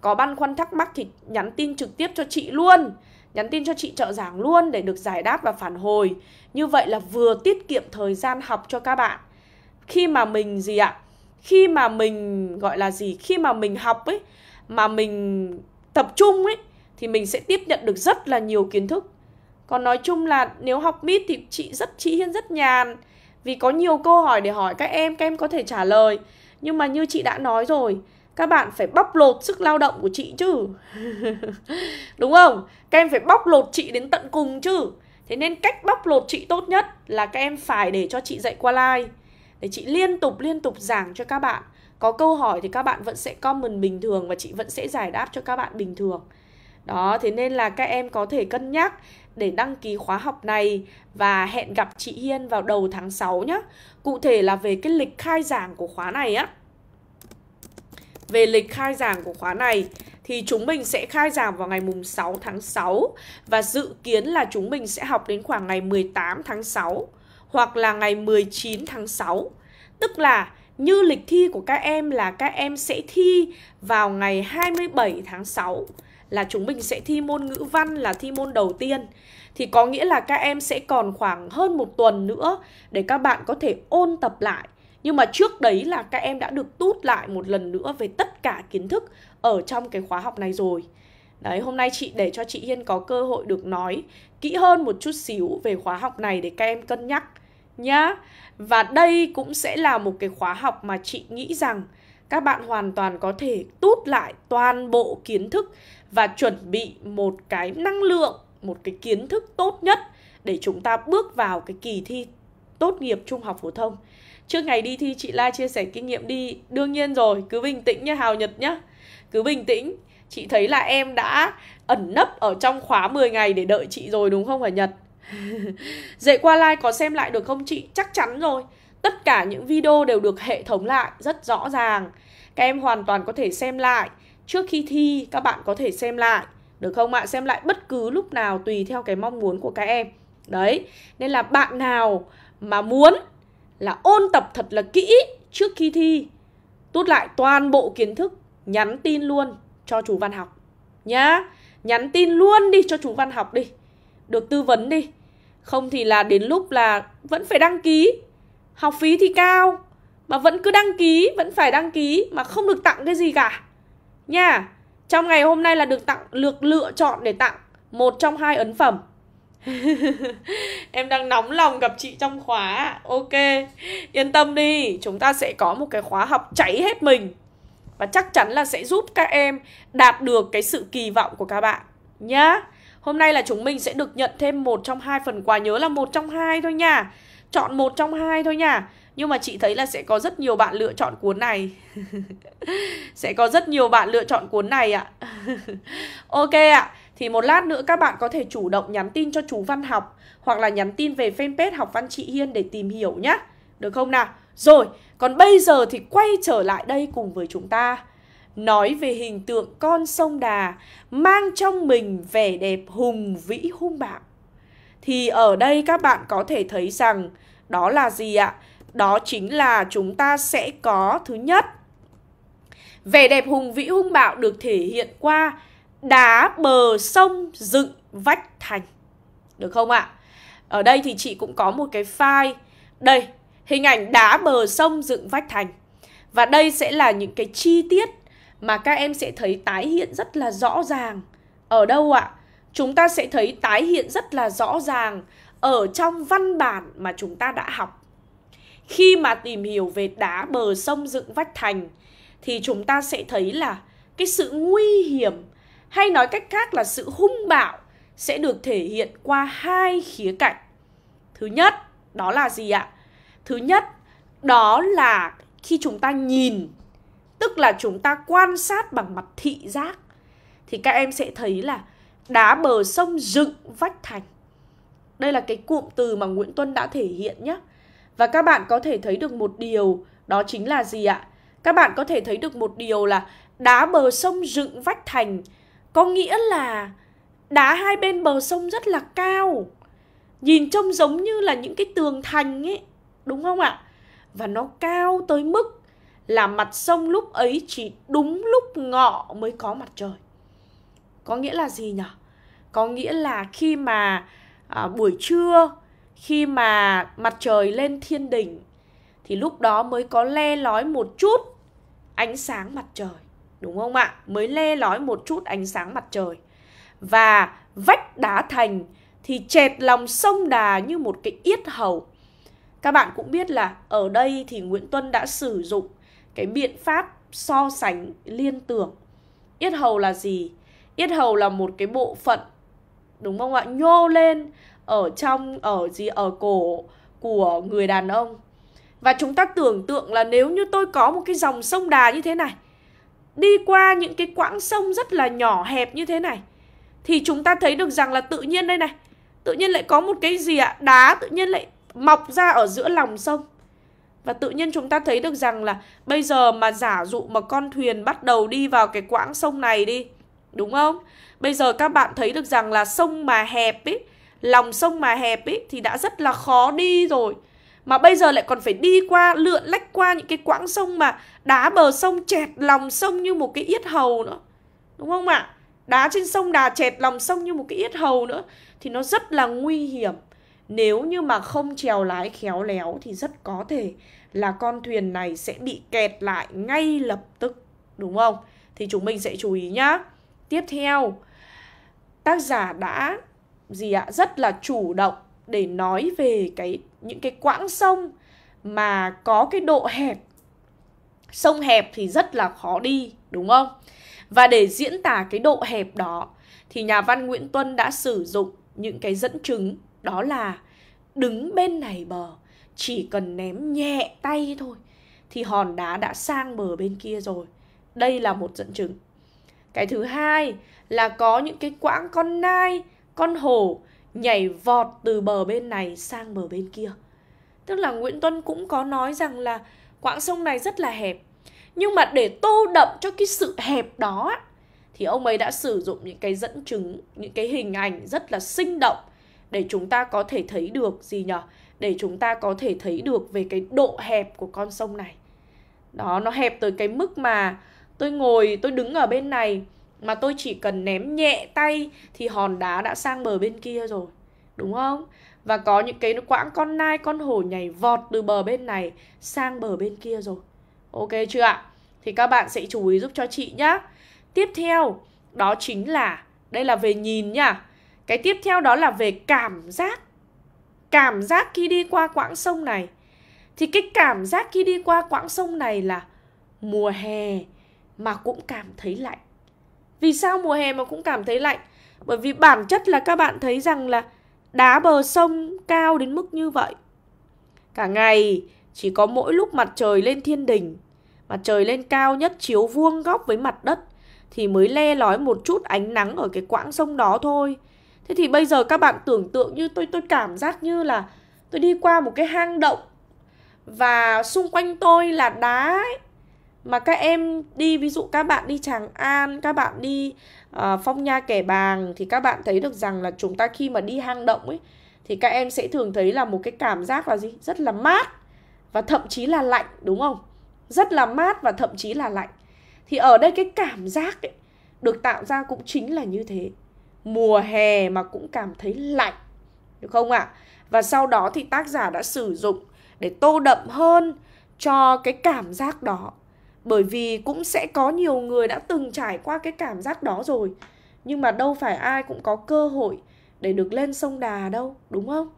có băn khoăn thắc mắc thì nhắn tin trực tiếp cho chị luôn nhắn tin cho chị trợ giảng luôn để được giải đáp và phản hồi như vậy là vừa tiết kiệm thời gian học cho các bạn khi mà mình gì ạ khi mà mình gọi là gì khi mà mình học ấy mà mình tập trung ấy thì mình sẽ tiếp nhận được rất là nhiều kiến thức còn nói chung là nếu học mít thì chị rất chị hiên rất nhàn vì có nhiều câu hỏi để hỏi các em các em có thể trả lời nhưng mà như chị đã nói rồi các bạn phải bóc lột sức lao động của chị chứ đúng không các em phải bóc lột chị đến tận cùng chứ thế nên cách bóc lột chị tốt nhất là các em phải để cho chị dạy qua live để chị liên tục liên tục giảng cho các bạn có câu hỏi thì các bạn vẫn sẽ comment bình thường và chị vẫn sẽ giải đáp cho các bạn bình thường đó thế nên là các em có thể cân nhắc để đăng ký khóa học này và hẹn gặp chị Hiên vào đầu tháng 6 nhé. Cụ thể là về cái lịch khai giảng của khóa này á về lịch khai giảng của khóa này thì chúng mình sẽ khai giảng vào ngày mùng 6 tháng 6 và dự kiến là chúng mình sẽ học đến khoảng ngày 18 tháng 6 hoặc là ngày 19 tháng 6. Tức là như lịch thi của các em là các em sẽ thi vào ngày 27 tháng 6 là chúng mình sẽ thi môn ngữ văn là thi môn đầu tiên thì có nghĩa là các em sẽ còn khoảng hơn một tuần nữa để các bạn có thể ôn tập lại nhưng mà trước đấy là các em đã được tút lại một lần nữa về tất cả kiến thức ở trong cái khóa học này rồi đấy hôm nay chị để cho chị Hiên có cơ hội được nói kỹ hơn một chút xíu về khóa học này để các em cân nhắc nhá và đây cũng sẽ là một cái khóa học mà chị nghĩ rằng các bạn hoàn toàn có thể tút lại toàn bộ kiến thức và chuẩn bị một cái năng lượng một cái kiến thức tốt nhất để chúng ta bước vào cái kỳ thi tốt nghiệp trung học phổ thông Trước ngày đi thi chị La chia sẻ kinh nghiệm đi Đương nhiên rồi, cứ bình tĩnh nhá Hào Nhật nhá Cứ bình tĩnh Chị thấy là em đã ẩn nấp ở trong khóa 10 ngày để đợi chị rồi đúng không hả Nhật? Dạy qua like có xem lại được không chị? Chắc chắn rồi Tất cả những video đều được hệ thống lại rất rõ ràng Các em hoàn toàn có thể xem lại Trước khi thi các bạn có thể xem lại Được không ạ? Xem lại bất cứ lúc nào tùy theo cái mong muốn của các em Đấy, nên là bạn nào mà muốn là ôn tập thật là kỹ trước khi thi tốt lại toàn bộ kiến thức Nhắn tin luôn cho chú Văn Học Nhá Nhắn tin luôn đi cho chú Văn Học đi Được tư vấn đi Không thì là đến lúc là vẫn phải đăng ký Học phí thì cao Mà vẫn cứ đăng ký Vẫn phải đăng ký Mà không được tặng cái gì cả Nha Trong ngày hôm nay là được tặng lược lựa chọn để tặng Một trong hai ấn phẩm em đang nóng lòng gặp chị trong khóa ok yên tâm đi chúng ta sẽ có một cái khóa học cháy hết mình và chắc chắn là sẽ giúp các em đạt được cái sự kỳ vọng của các bạn nhá hôm nay là chúng mình sẽ được nhận thêm một trong hai phần quà nhớ là một trong hai thôi nha chọn một trong hai thôi nha nhưng mà chị thấy là sẽ có rất nhiều bạn lựa chọn cuốn này Sẽ có rất nhiều bạn lựa chọn cuốn này ạ Ok ạ thì một lát nữa các bạn có thể chủ động nhắn tin cho chú Văn Học hoặc là nhắn tin về fanpage Học Văn Chị Hiên để tìm hiểu nhé. Được không nào? Rồi, còn bây giờ thì quay trở lại đây cùng với chúng ta. Nói về hình tượng con sông Đà mang trong mình vẻ đẹp hùng vĩ hung bạo. Thì ở đây các bạn có thể thấy rằng đó là gì ạ? Đó chính là chúng ta sẽ có thứ nhất Vẻ đẹp hùng vĩ hung bạo được thể hiện qua đá bờ sông dựng vách thành. Được không ạ? Ở đây thì chị cũng có một cái file. Đây, hình ảnh đá bờ sông dựng vách thành. Và đây sẽ là những cái chi tiết mà các em sẽ thấy tái hiện rất là rõ ràng. Ở đâu ạ? Chúng ta sẽ thấy tái hiện rất là rõ ràng ở trong văn bản mà chúng ta đã học. Khi mà tìm hiểu về đá bờ sông dựng vách thành thì chúng ta sẽ thấy là cái sự nguy hiểm hay nói cách khác là sự hung bạo sẽ được thể hiện qua hai khía cạnh. Thứ nhất, đó là gì ạ? Thứ nhất, đó là khi chúng ta nhìn, tức là chúng ta quan sát bằng mặt thị giác thì các em sẽ thấy là đá bờ sông dựng vách thành. Đây là cái cụm từ mà Nguyễn Tuân đã thể hiện nhé. Và các bạn có thể thấy được một điều đó chính là gì ạ? Các bạn có thể thấy được một điều là đá bờ sông dựng vách thành có nghĩa là đá hai bên bờ sông rất là cao Nhìn trông giống như là những cái tường thành ấy Đúng không ạ? Và nó cao tới mức là mặt sông lúc ấy chỉ đúng lúc ngọ mới có mặt trời Có nghĩa là gì nhỉ? Có nghĩa là khi mà à, buổi trưa Khi mà mặt trời lên thiên đỉnh Thì lúc đó mới có le lói một chút ánh sáng mặt trời đúng không ạ? Mới lê lói một chút ánh sáng mặt trời. Và vách đá thành thì chẹt lòng sông đà như một cái yết hầu. Các bạn cũng biết là ở đây thì Nguyễn Tuân đã sử dụng cái biện pháp so sánh liên tưởng. Yết hầu là gì? Yết hầu là một cái bộ phận đúng không ạ? Nhô lên ở trong ở gì ở cổ của người đàn ông. Và chúng ta tưởng tượng là nếu như tôi có một cái dòng sông đà như thế này đi qua những cái quãng sông rất là nhỏ hẹp như thế này thì chúng ta thấy được rằng là tự nhiên đây này tự nhiên lại có một cái gì ạ đá tự nhiên lại mọc ra ở giữa lòng sông và tự nhiên chúng ta thấy được rằng là bây giờ mà giả dụ mà con thuyền bắt đầu đi vào cái quãng sông này đi đúng không bây giờ các bạn thấy được rằng là sông mà hẹp ấy lòng sông mà hẹp ấy thì đã rất là khó đi rồi mà bây giờ lại còn phải đi qua lượn lách qua những cái quãng sông mà đá bờ sông chẹt lòng sông như một cái yết hầu nữa đúng không ạ à? đá trên sông đà chẹt lòng sông như một cái yết hầu nữa thì nó rất là nguy hiểm nếu như mà không trèo lái khéo léo thì rất có thể là con thuyền này sẽ bị kẹt lại ngay lập tức đúng không thì chúng mình sẽ chú ý nhá tiếp theo tác giả đã gì ạ à? rất là chủ động để nói về cái những cái quãng sông mà có cái độ hẹp sông hẹp thì rất là khó đi đúng không và để diễn tả cái độ hẹp đó thì nhà văn nguyễn tuân đã sử dụng những cái dẫn chứng đó là đứng bên này bờ chỉ cần ném nhẹ tay thôi thì hòn đá đã sang bờ bên kia rồi đây là một dẫn chứng cái thứ hai là có những cái quãng con nai con hổ nhảy vọt từ bờ bên này sang bờ bên kia. Tức là Nguyễn Tuân cũng có nói rằng là quãng sông này rất là hẹp. Nhưng mà để tô đậm cho cái sự hẹp đó thì ông ấy đã sử dụng những cái dẫn chứng, những cái hình ảnh rất là sinh động để chúng ta có thể thấy được gì nhở? Để chúng ta có thể thấy được về cái độ hẹp của con sông này. Đó, nó hẹp tới cái mức mà tôi ngồi, tôi đứng ở bên này mà tôi chỉ cần ném nhẹ tay thì hòn đá đã sang bờ bên kia rồi đúng không và có những cái quãng con nai con hổ nhảy vọt từ bờ bên này sang bờ bên kia rồi ok chưa ạ thì các bạn sẽ chú ý giúp cho chị nhá tiếp theo đó chính là đây là về nhìn nhá cái tiếp theo đó là về cảm giác cảm giác khi đi qua quãng sông này thì cái cảm giác khi đi qua quãng sông này là mùa hè mà cũng cảm thấy lạnh vì sao mùa hè mà cũng cảm thấy lạnh? Bởi vì bản chất là các bạn thấy rằng là đá bờ sông cao đến mức như vậy. Cả ngày chỉ có mỗi lúc mặt trời lên thiên đình, mặt trời lên cao nhất chiếu vuông góc với mặt đất thì mới le lói một chút ánh nắng ở cái quãng sông đó thôi. Thế thì bây giờ các bạn tưởng tượng như tôi tôi cảm giác như là tôi đi qua một cái hang động và xung quanh tôi là đá ấy, mà các em đi ví dụ các bạn đi Tràng An, các bạn đi uh, Phong Nha Kẻ Bàng thì các bạn thấy được rằng là chúng ta khi mà đi hang động ấy thì các em sẽ thường thấy là một cái cảm giác là gì? Rất là mát và thậm chí là lạnh đúng không? Rất là mát và thậm chí là lạnh. Thì ở đây cái cảm giác ấy được tạo ra cũng chính là như thế. Mùa hè mà cũng cảm thấy lạnh. Được không ạ? À? Và sau đó thì tác giả đã sử dụng để tô đậm hơn cho cái cảm giác đó bởi vì cũng sẽ có nhiều người đã từng trải qua cái cảm giác đó rồi nhưng mà đâu phải ai cũng có cơ hội để được lên sông đà đâu đúng không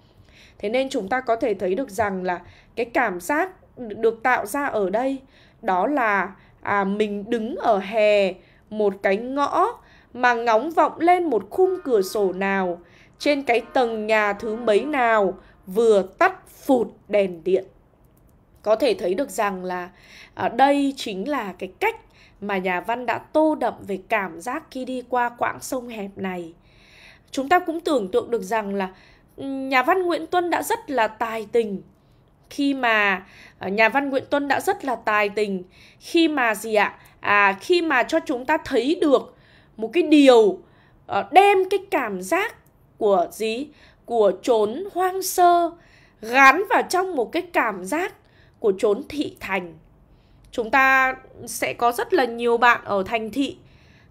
thế nên chúng ta có thể thấy được rằng là cái cảm giác được tạo ra ở đây đó là à, mình đứng ở hè một cái ngõ mà ngóng vọng lên một khung cửa sổ nào trên cái tầng nhà thứ mấy nào vừa tắt phụt đèn điện có thể thấy được rằng là à, đây chính là cái cách mà nhà văn đã tô đậm về cảm giác khi đi qua quãng sông hẹp này chúng ta cũng tưởng tượng được rằng là ừ, nhà văn nguyễn tuân đã rất là tài tình khi mà à, nhà văn nguyễn tuân đã rất là tài tình khi mà gì ạ à khi mà cho chúng ta thấy được một cái điều ờ, đem cái cảm giác của gì của trốn hoang sơ gắn vào trong một cái cảm giác của chốn thị thành chúng ta sẽ có rất là nhiều bạn ở thành thị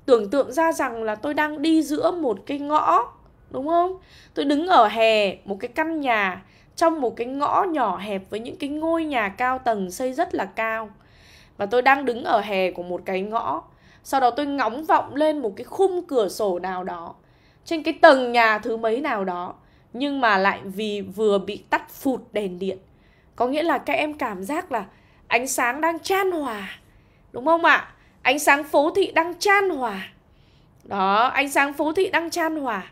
tưởng tượng ra rằng là tôi đang đi giữa một cái ngõ đúng không tôi đứng ở hè một cái căn nhà trong một cái ngõ nhỏ hẹp với những cái ngôi nhà cao tầng xây rất là cao và tôi đang đứng ở hè của một cái ngõ sau đó tôi ngóng vọng lên một cái khung cửa sổ nào đó trên cái tầng nhà thứ mấy nào đó nhưng mà lại vì vừa bị tắt phụt đèn điện có nghĩa là các em cảm giác là ánh sáng đang chan hòa đúng không ạ à? ánh sáng phố thị đang chan hòa đó ánh sáng phố thị đang chan hòa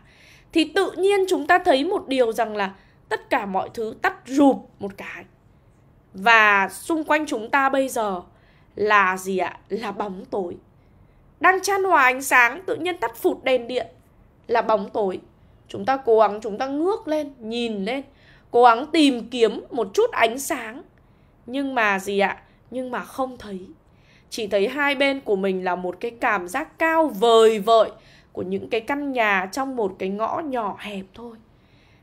thì tự nhiên chúng ta thấy một điều rằng là tất cả mọi thứ tắt rụp một cái và xung quanh chúng ta bây giờ là gì ạ là bóng tối đang chan hòa ánh sáng tự nhiên tắt phụt đèn điện là bóng tối chúng ta cố gắng chúng ta ngước lên nhìn lên cố gắng tìm kiếm một chút ánh sáng nhưng mà gì ạ nhưng mà không thấy chỉ thấy hai bên của mình là một cái cảm giác cao vời vợi của những cái căn nhà trong một cái ngõ nhỏ hẹp thôi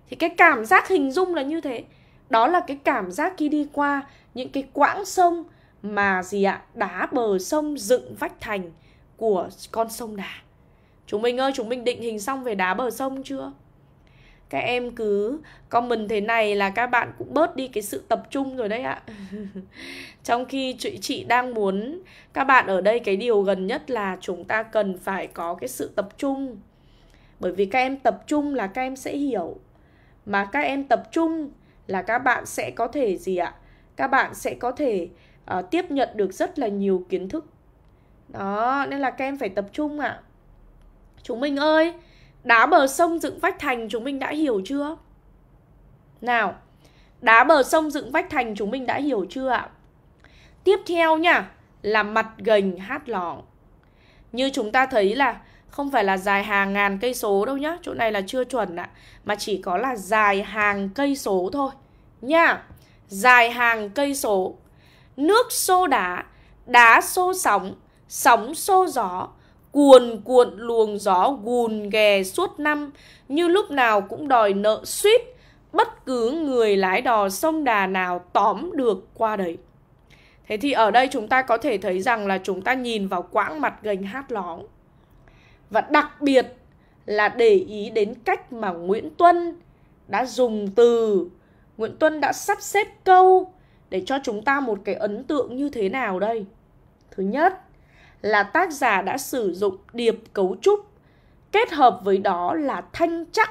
thì cái cảm giác hình dung là như thế đó là cái cảm giác khi đi qua những cái quãng sông mà gì ạ đá bờ sông dựng vách thành của con sông đà chúng mình ơi chúng mình định hình xong về đá bờ sông chưa các em cứ comment thế này là các bạn cũng bớt đi cái sự tập trung rồi đấy ạ trong khi chị chị đang muốn các bạn ở đây cái điều gần nhất là chúng ta cần phải có cái sự tập trung bởi vì các em tập trung là các em sẽ hiểu mà các em tập trung là các bạn sẽ có thể gì ạ các bạn sẽ có thể uh, tiếp nhận được rất là nhiều kiến thức đó nên là các em phải tập trung ạ chúng mình ơi Đá bờ sông dựng vách thành chúng mình đã hiểu chưa? Nào, đá bờ sông dựng vách thành chúng mình đã hiểu chưa ạ? Tiếp theo nha, là mặt gành hát lỏng. Như chúng ta thấy là không phải là dài hàng ngàn cây số đâu nhá, chỗ này là chưa chuẩn ạ, mà chỉ có là dài hàng cây số thôi nha. Dài hàng cây số. Nước xô đá, đá xô sóng, sóng xô gió, cuồn cuộn luồng gió gùn ghè suốt năm như lúc nào cũng đòi nợ suýt bất cứ người lái đò sông đà nào tóm được qua đấy thế thì ở đây chúng ta có thể thấy rằng là chúng ta nhìn vào quãng mặt gành hát lóng và đặc biệt là để ý đến cách mà nguyễn tuân đã dùng từ nguyễn tuân đã sắp xếp câu để cho chúng ta một cái ấn tượng như thế nào đây thứ nhất là tác giả đã sử dụng điệp cấu trúc kết hợp với đó là thanh chắc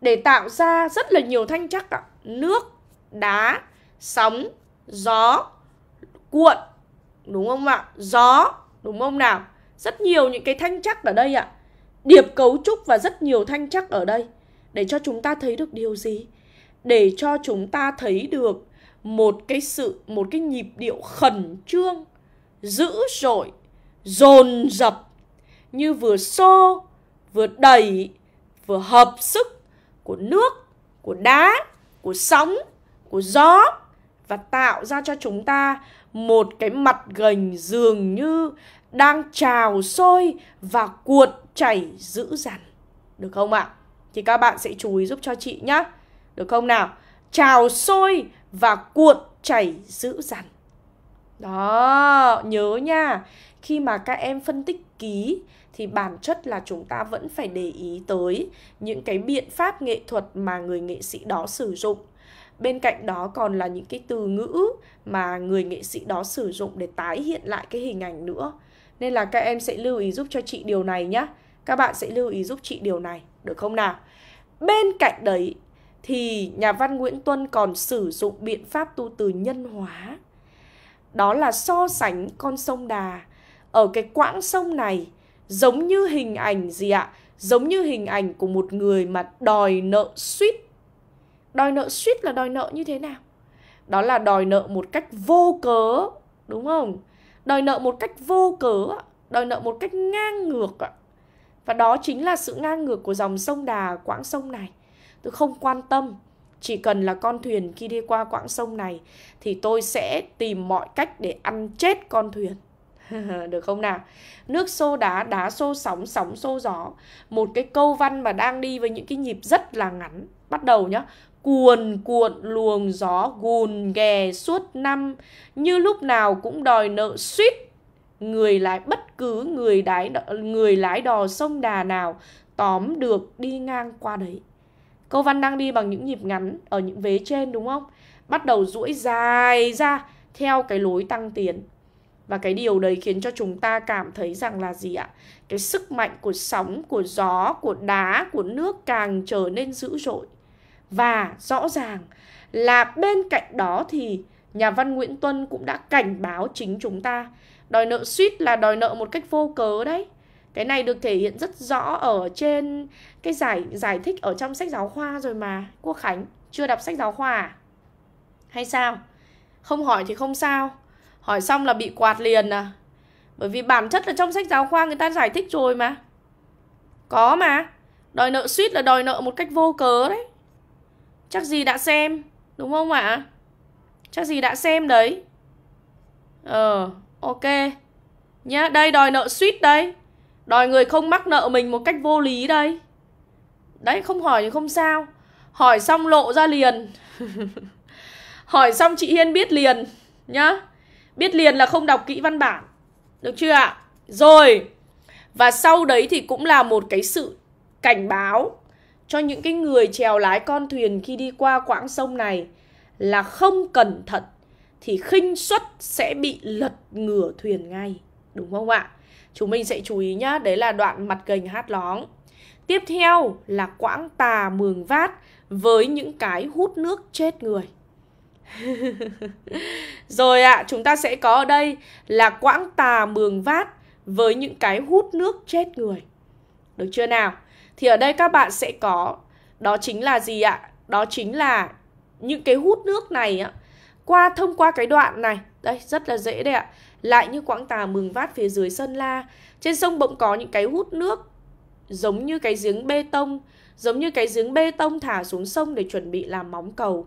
để tạo ra rất là nhiều thanh chắc ạ. Nước, đá, sóng, gió, cuộn, đúng không ạ? Gió, đúng không nào? Rất nhiều những cái thanh chắc ở đây ạ. Điệp cấu trúc và rất nhiều thanh chắc ở đây. Để cho chúng ta thấy được điều gì? Để cho chúng ta thấy được một cái sự, một cái nhịp điệu khẩn trương dữ dội, dồn dập như vừa xô, vừa đẩy, vừa hợp sức của nước, của đá, của sóng, của gió và tạo ra cho chúng ta một cái mặt gành dường như đang trào sôi và cuột chảy dữ dằn. Được không ạ? Thì các bạn sẽ chú ý giúp cho chị nhé. Được không nào? Trào sôi và cuộn chảy dữ dằn. Đó, nhớ nha Khi mà các em phân tích ký Thì bản chất là chúng ta vẫn phải để ý tới Những cái biện pháp nghệ thuật mà người nghệ sĩ đó sử dụng Bên cạnh đó còn là những cái từ ngữ Mà người nghệ sĩ đó sử dụng để tái hiện lại cái hình ảnh nữa Nên là các em sẽ lưu ý giúp cho chị điều này nhé Các bạn sẽ lưu ý giúp chị điều này Được không nào? Bên cạnh đấy thì nhà văn Nguyễn Tuân còn sử dụng biện pháp tu từ nhân hóa đó là so sánh con sông Đà ở cái quãng sông này giống như hình ảnh gì ạ? Giống như hình ảnh của một người mà đòi nợ suýt. Đòi nợ suýt là đòi nợ như thế nào? Đó là đòi nợ một cách vô cớ, đúng không? Đòi nợ một cách vô cớ, đòi nợ một cách ngang ngược Và đó chính là sự ngang ngược của dòng sông Đà, quãng sông này. Tôi không quan tâm chỉ cần là con thuyền khi đi qua quãng sông này thì tôi sẽ tìm mọi cách để ăn chết con thuyền được không nào nước xô đá đá xô sóng sóng xô gió một cái câu văn mà đang đi với những cái nhịp rất là ngắn bắt đầu nhá cuồn cuộn luồng gió gùn ghè suốt năm như lúc nào cũng đòi nợ suýt người lái bất cứ người đái người lái đò sông đà nào tóm được đi ngang qua đấy Câu văn đang đi bằng những nhịp ngắn ở những vế trên đúng không? Bắt đầu duỗi dài ra theo cái lối tăng tiến. Và cái điều đấy khiến cho chúng ta cảm thấy rằng là gì ạ? Cái sức mạnh của sóng, của gió, của đá, của nước càng trở nên dữ dội. Và rõ ràng là bên cạnh đó thì nhà văn Nguyễn Tuân cũng đã cảnh báo chính chúng ta. Đòi nợ suýt là đòi nợ một cách vô cớ đấy cái này được thể hiện rất rõ ở trên cái giải giải thích ở trong sách giáo khoa rồi mà quốc khánh chưa đọc sách giáo khoa à? hay sao không hỏi thì không sao hỏi xong là bị quạt liền à bởi vì bản chất là trong sách giáo khoa người ta giải thích rồi mà có mà đòi nợ suýt là đòi nợ một cách vô cớ đấy chắc gì đã xem đúng không ạ chắc gì đã xem đấy ờ ok nhá đây đòi nợ suýt đây Đòi người không mắc nợ mình một cách vô lý đây Đấy không hỏi thì không sao Hỏi xong lộ ra liền Hỏi xong chị Hiên biết liền Nhá Biết liền là không đọc kỹ văn bản Được chưa ạ? Rồi Và sau đấy thì cũng là một cái sự cảnh báo Cho những cái người chèo lái con thuyền khi đi qua quãng sông này Là không cẩn thận Thì khinh suất sẽ bị lật ngửa thuyền ngay Đúng không ạ? Chúng mình sẽ chú ý nhá, đấy là đoạn mặt gành hát lóng. Tiếp theo là quãng tà mường vát với những cái hút nước chết người. Rồi ạ, à, chúng ta sẽ có ở đây là quãng tà mường vát với những cái hút nước chết người. Được chưa nào? Thì ở đây các bạn sẽ có đó chính là gì ạ? Đó chính là những cái hút nước này ạ. Qua thông qua cái đoạn này, đây rất là dễ đây ạ lại như quãng tà mường vát phía dưới Sơn La. Trên sông bỗng có những cái hút nước, giống như cái giếng bê tông, giống như cái giếng bê tông thả xuống sông để chuẩn bị làm móng cầu.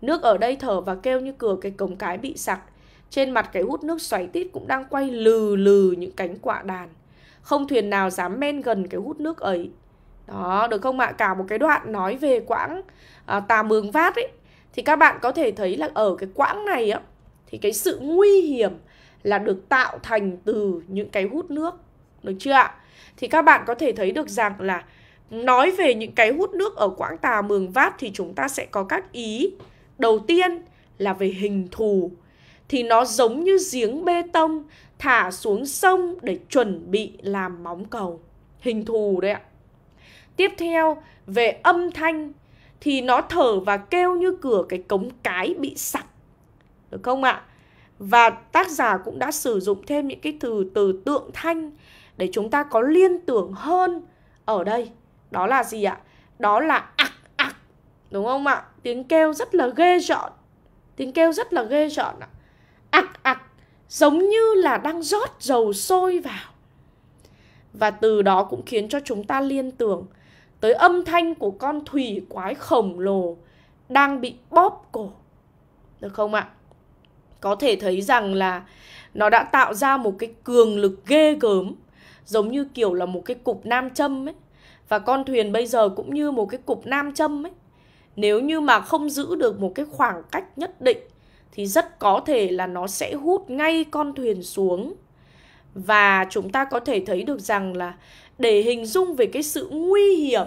Nước ở đây thở và kêu như cửa cái cống cái bị sặc. Trên mặt cái hút nước xoáy tít cũng đang quay lừ lừ những cánh quạ đàn. Không thuyền nào dám men gần cái hút nước ấy. Đó, được không ạ? Cả một cái đoạn nói về quãng à, tà mường vát ấy. Thì các bạn có thể thấy là ở cái quãng này á, thì cái sự nguy hiểm là được tạo thành từ những cái hút nước được chưa ạ thì các bạn có thể thấy được rằng là nói về những cái hút nước ở quãng tà mường vát thì chúng ta sẽ có các ý đầu tiên là về hình thù thì nó giống như giếng bê tông thả xuống sông để chuẩn bị làm móng cầu hình thù đấy ạ tiếp theo về âm thanh thì nó thở và kêu như cửa cái cống cái bị sặc được không ạ và tác giả cũng đã sử dụng thêm những cái từ từ tượng thanh để chúng ta có liên tưởng hơn ở đây đó là gì ạ đó là ạc ạc đúng không ạ tiếng kêu rất là ghê rợn tiếng kêu rất là ghê rợn ạ ạc ạc giống như là đang rót dầu sôi vào và từ đó cũng khiến cho chúng ta liên tưởng tới âm thanh của con thủy quái khổng lồ đang bị bóp cổ được không ạ có thể thấy rằng là nó đã tạo ra một cái cường lực ghê gớm giống như kiểu là một cái cục nam châm ấy và con thuyền bây giờ cũng như một cái cục nam châm ấy nếu như mà không giữ được một cái khoảng cách nhất định thì rất có thể là nó sẽ hút ngay con thuyền xuống và chúng ta có thể thấy được rằng là để hình dung về cái sự nguy hiểm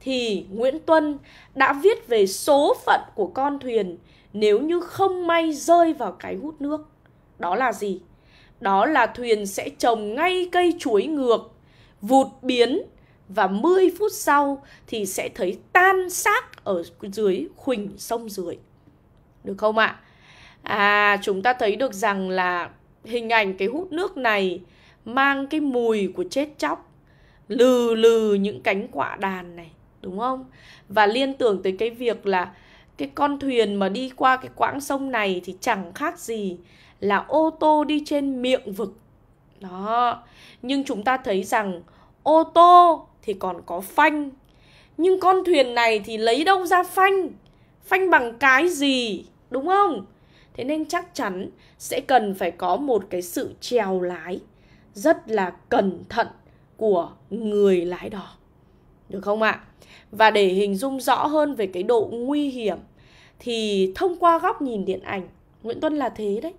thì Nguyễn Tuân đã viết về số phận của con thuyền nếu như không may rơi vào cái hút nước. Đó là gì? Đó là thuyền sẽ trồng ngay cây chuối ngược, vụt biến và 10 phút sau thì sẽ thấy tan xác ở dưới khuỳnh sông dưới. Được không ạ? À, chúng ta thấy được rằng là hình ảnh cái hút nước này mang cái mùi của chết chóc, lừ lừ những cánh quạ đàn này, đúng không? Và liên tưởng tới cái việc là cái con thuyền mà đi qua cái quãng sông này thì chẳng khác gì là ô tô đi trên miệng vực đó nhưng chúng ta thấy rằng ô tô thì còn có phanh nhưng con thuyền này thì lấy đâu ra phanh phanh bằng cái gì đúng không thế nên chắc chắn sẽ cần phải có một cái sự trèo lái rất là cẩn thận của người lái đò được không ạ à? Và để hình dung rõ hơn về cái độ nguy hiểm thì thông qua góc nhìn điện ảnh, Nguyễn Tuân là thế đấy.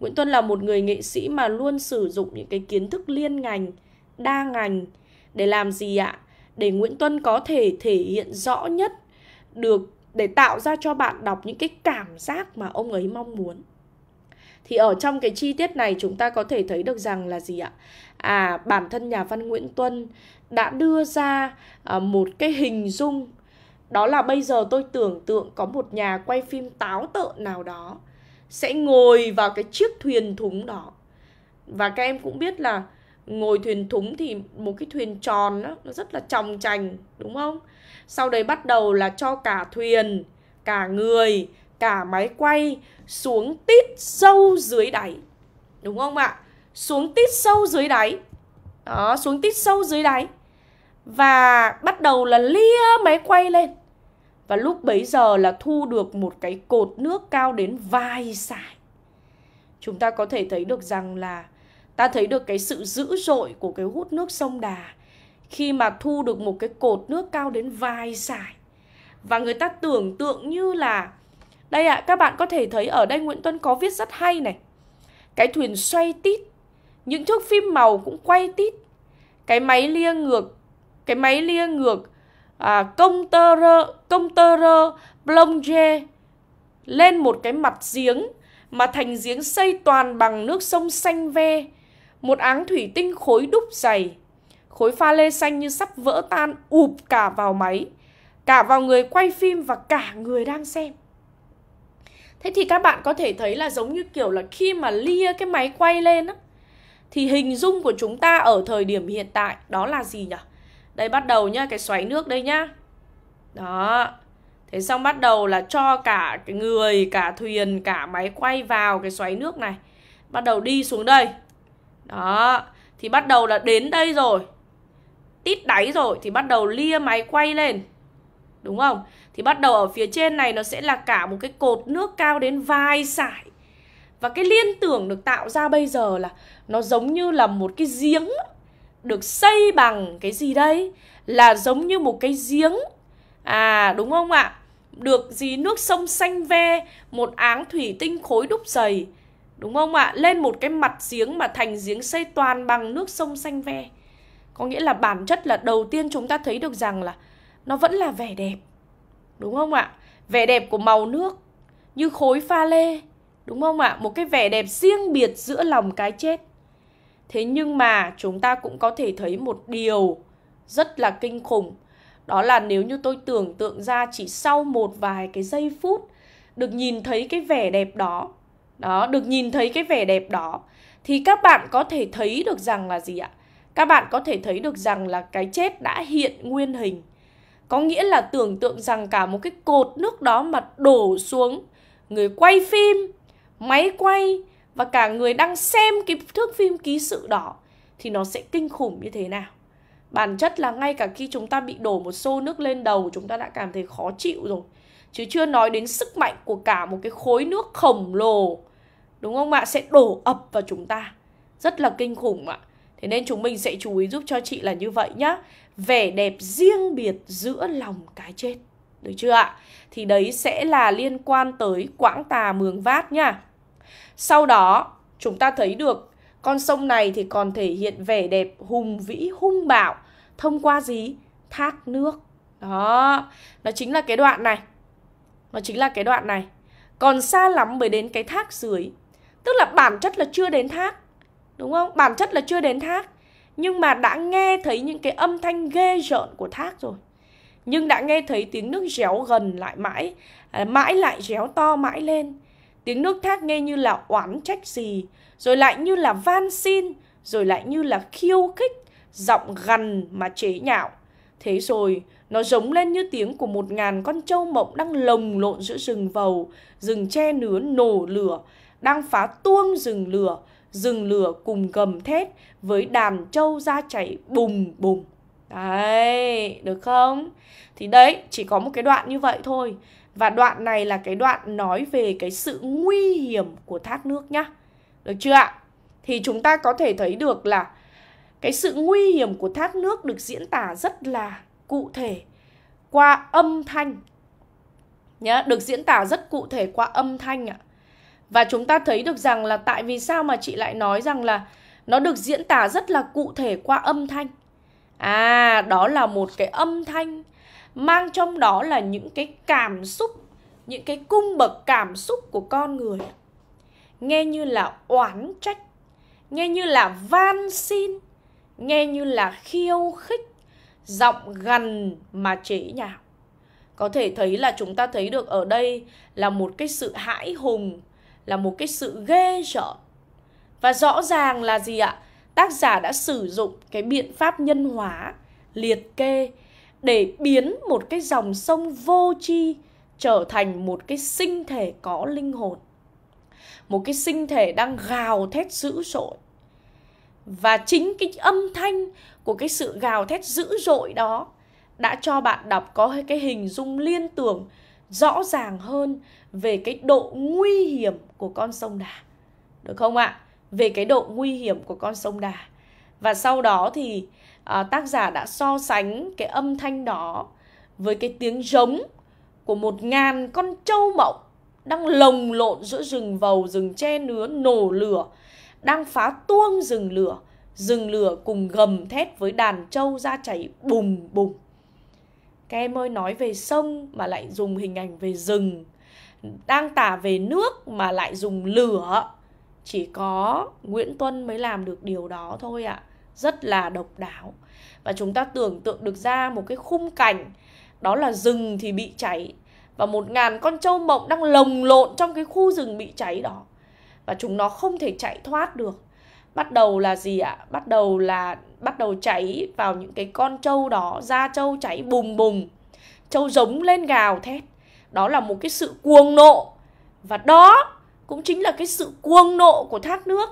Nguyễn Tuân là một người nghệ sĩ mà luôn sử dụng những cái kiến thức liên ngành, đa ngành để làm gì ạ? Để Nguyễn Tuân có thể thể hiện rõ nhất được để tạo ra cho bạn đọc những cái cảm giác mà ông ấy mong muốn. Thì ở trong cái chi tiết này chúng ta có thể thấy được rằng là gì ạ? À, bản thân nhà văn Nguyễn Tuân đã đưa ra à, một cái hình dung đó là bây giờ tôi tưởng tượng có một nhà quay phim táo tợn nào đó sẽ ngồi vào cái chiếc thuyền thúng đó và các em cũng biết là ngồi thuyền thúng thì một cái thuyền tròn đó, nó rất là tròng trành đúng không sau đấy bắt đầu là cho cả thuyền cả người cả máy quay xuống tít sâu dưới đáy đúng không ạ xuống tít sâu dưới đáy đó xuống tít sâu dưới đáy và bắt đầu là lia máy quay lên và lúc bấy giờ là thu được một cái cột nước cao đến vài sải chúng ta có thể thấy được rằng là ta thấy được cái sự dữ dội của cái hút nước sông đà khi mà thu được một cái cột nước cao đến vài sải và người ta tưởng tượng như là đây ạ à, các bạn có thể thấy ở đây nguyễn tuân có viết rất hay này cái thuyền xoay tít những thước phim màu cũng quay tít cái máy lia ngược cái máy lia ngược à, công tơ rơ công tơ rơ plonge lên một cái mặt giếng mà thành giếng xây toàn bằng nước sông xanh ve một áng thủy tinh khối đúc dày khối pha lê xanh như sắp vỡ tan ụp cả vào máy cả vào người quay phim và cả người đang xem thế thì các bạn có thể thấy là giống như kiểu là khi mà lia cái máy quay lên á thì hình dung của chúng ta ở thời điểm hiện tại đó là gì nhỉ đây bắt đầu nhá, cái xoáy nước đây nhá. Đó. Thế xong bắt đầu là cho cả cái người, cả thuyền, cả máy quay vào cái xoáy nước này. Bắt đầu đi xuống đây. Đó. Thì bắt đầu là đến đây rồi. Tít đáy rồi thì bắt đầu lia máy quay lên. Đúng không? Thì bắt đầu ở phía trên này nó sẽ là cả một cái cột nước cao đến vài sải. Và cái liên tưởng được tạo ra bây giờ là nó giống như là một cái giếng được xây bằng cái gì đây? Là giống như một cái giếng. À đúng không ạ? Được gì nước sông xanh ve, một áng thủy tinh khối đúc dày. Đúng không ạ? Lên một cái mặt giếng mà thành giếng xây toàn bằng nước sông xanh ve. Có nghĩa là bản chất là đầu tiên chúng ta thấy được rằng là nó vẫn là vẻ đẹp. Đúng không ạ? Vẻ đẹp của màu nước như khối pha lê. Đúng không ạ? Một cái vẻ đẹp riêng biệt giữa lòng cái chết thế nhưng mà chúng ta cũng có thể thấy một điều rất là kinh khủng đó là nếu như tôi tưởng tượng ra chỉ sau một vài cái giây phút được nhìn thấy cái vẻ đẹp đó đó được nhìn thấy cái vẻ đẹp đó thì các bạn có thể thấy được rằng là gì ạ các bạn có thể thấy được rằng là cái chết đã hiện nguyên hình có nghĩa là tưởng tượng rằng cả một cái cột nước đó mà đổ xuống người quay phim máy quay và cả người đang xem cái thước phim ký sự đỏ thì nó sẽ kinh khủng như thế nào bản chất là ngay cả khi chúng ta bị đổ một xô nước lên đầu chúng ta đã cảm thấy khó chịu rồi chứ chưa nói đến sức mạnh của cả một cái khối nước khổng lồ đúng không ạ sẽ đổ ập vào chúng ta rất là kinh khủng ạ thế nên chúng mình sẽ chú ý giúp cho chị là như vậy nhá vẻ đẹp riêng biệt giữa lòng cái chết được chưa ạ thì đấy sẽ là liên quan tới quãng tà mường vát nha sau đó, chúng ta thấy được con sông này thì còn thể hiện vẻ đẹp hùng vĩ hung bạo thông qua gì? Thác nước. Đó, nó chính là cái đoạn này. Nó chính là cái đoạn này. Còn xa lắm mới đến cái thác dưới. Tức là bản chất là chưa đến thác. Đúng không? Bản chất là chưa đến thác. Nhưng mà đã nghe thấy những cái âm thanh ghê rợn của thác rồi Nhưng đã nghe thấy tiếng nước réo gần lại mãi à, Mãi lại réo to mãi lên Tiếng nước thác nghe như là oán trách gì, rồi lại như là van xin, rồi lại như là khiêu khích, giọng gần mà chế nhạo. Thế rồi, nó giống lên như tiếng của một ngàn con trâu mộng đang lồng lộn giữa rừng vầu, rừng che nứa nổ lửa, đang phá tuông rừng lửa, rừng lửa cùng gầm thét với đàn trâu ra chảy bùng bùng. Đấy, được không? Thì đấy, chỉ có một cái đoạn như vậy thôi. Và đoạn này là cái đoạn nói về cái sự nguy hiểm của thác nước nhá. Được chưa ạ? Thì chúng ta có thể thấy được là cái sự nguy hiểm của thác nước được diễn tả rất là cụ thể qua âm thanh. Nhá, được diễn tả rất cụ thể qua âm thanh ạ. Và chúng ta thấy được rằng là tại vì sao mà chị lại nói rằng là nó được diễn tả rất là cụ thể qua âm thanh. À, đó là một cái âm thanh mang trong đó là những cái cảm xúc những cái cung bậc cảm xúc của con người nghe như là oán trách nghe như là van xin nghe như là khiêu khích giọng gần mà chế nhạo có thể thấy là chúng ta thấy được ở đây là một cái sự hãi hùng là một cái sự ghê rợn và rõ ràng là gì ạ tác giả đã sử dụng cái biện pháp nhân hóa liệt kê để biến một cái dòng sông vô tri trở thành một cái sinh thể có linh hồn một cái sinh thể đang gào thét dữ dội và chính cái âm thanh của cái sự gào thét dữ dội đó đã cho bạn đọc có cái hình dung liên tưởng rõ ràng hơn về cái độ nguy hiểm của con sông Đà. Được không ạ? Về cái độ nguy hiểm của con sông Đà. Và sau đó thì à, tác giả đã so sánh cái âm thanh đó với cái tiếng giống của một ngàn con trâu mộng đang lồng lộn giữa rừng vầu, rừng che nứa, nổ lửa, đang phá tuông rừng lửa, rừng lửa cùng gầm thét với đàn trâu ra chảy bùng bùng. Các em ơi nói về sông mà lại dùng hình ảnh về rừng, đang tả về nước mà lại dùng lửa. Chỉ có Nguyễn Tuân mới làm được điều đó thôi ạ. À rất là độc đáo và chúng ta tưởng tượng được ra một cái khung cảnh đó là rừng thì bị cháy và một ngàn con trâu mộng đang lồng lộn trong cái khu rừng bị cháy đó và chúng nó không thể chạy thoát được bắt đầu là gì ạ bắt đầu là bắt đầu cháy vào những cái con trâu đó da trâu cháy bùng bùng trâu giống lên gào thét đó là một cái sự cuồng nộ và đó cũng chính là cái sự cuồng nộ của thác nước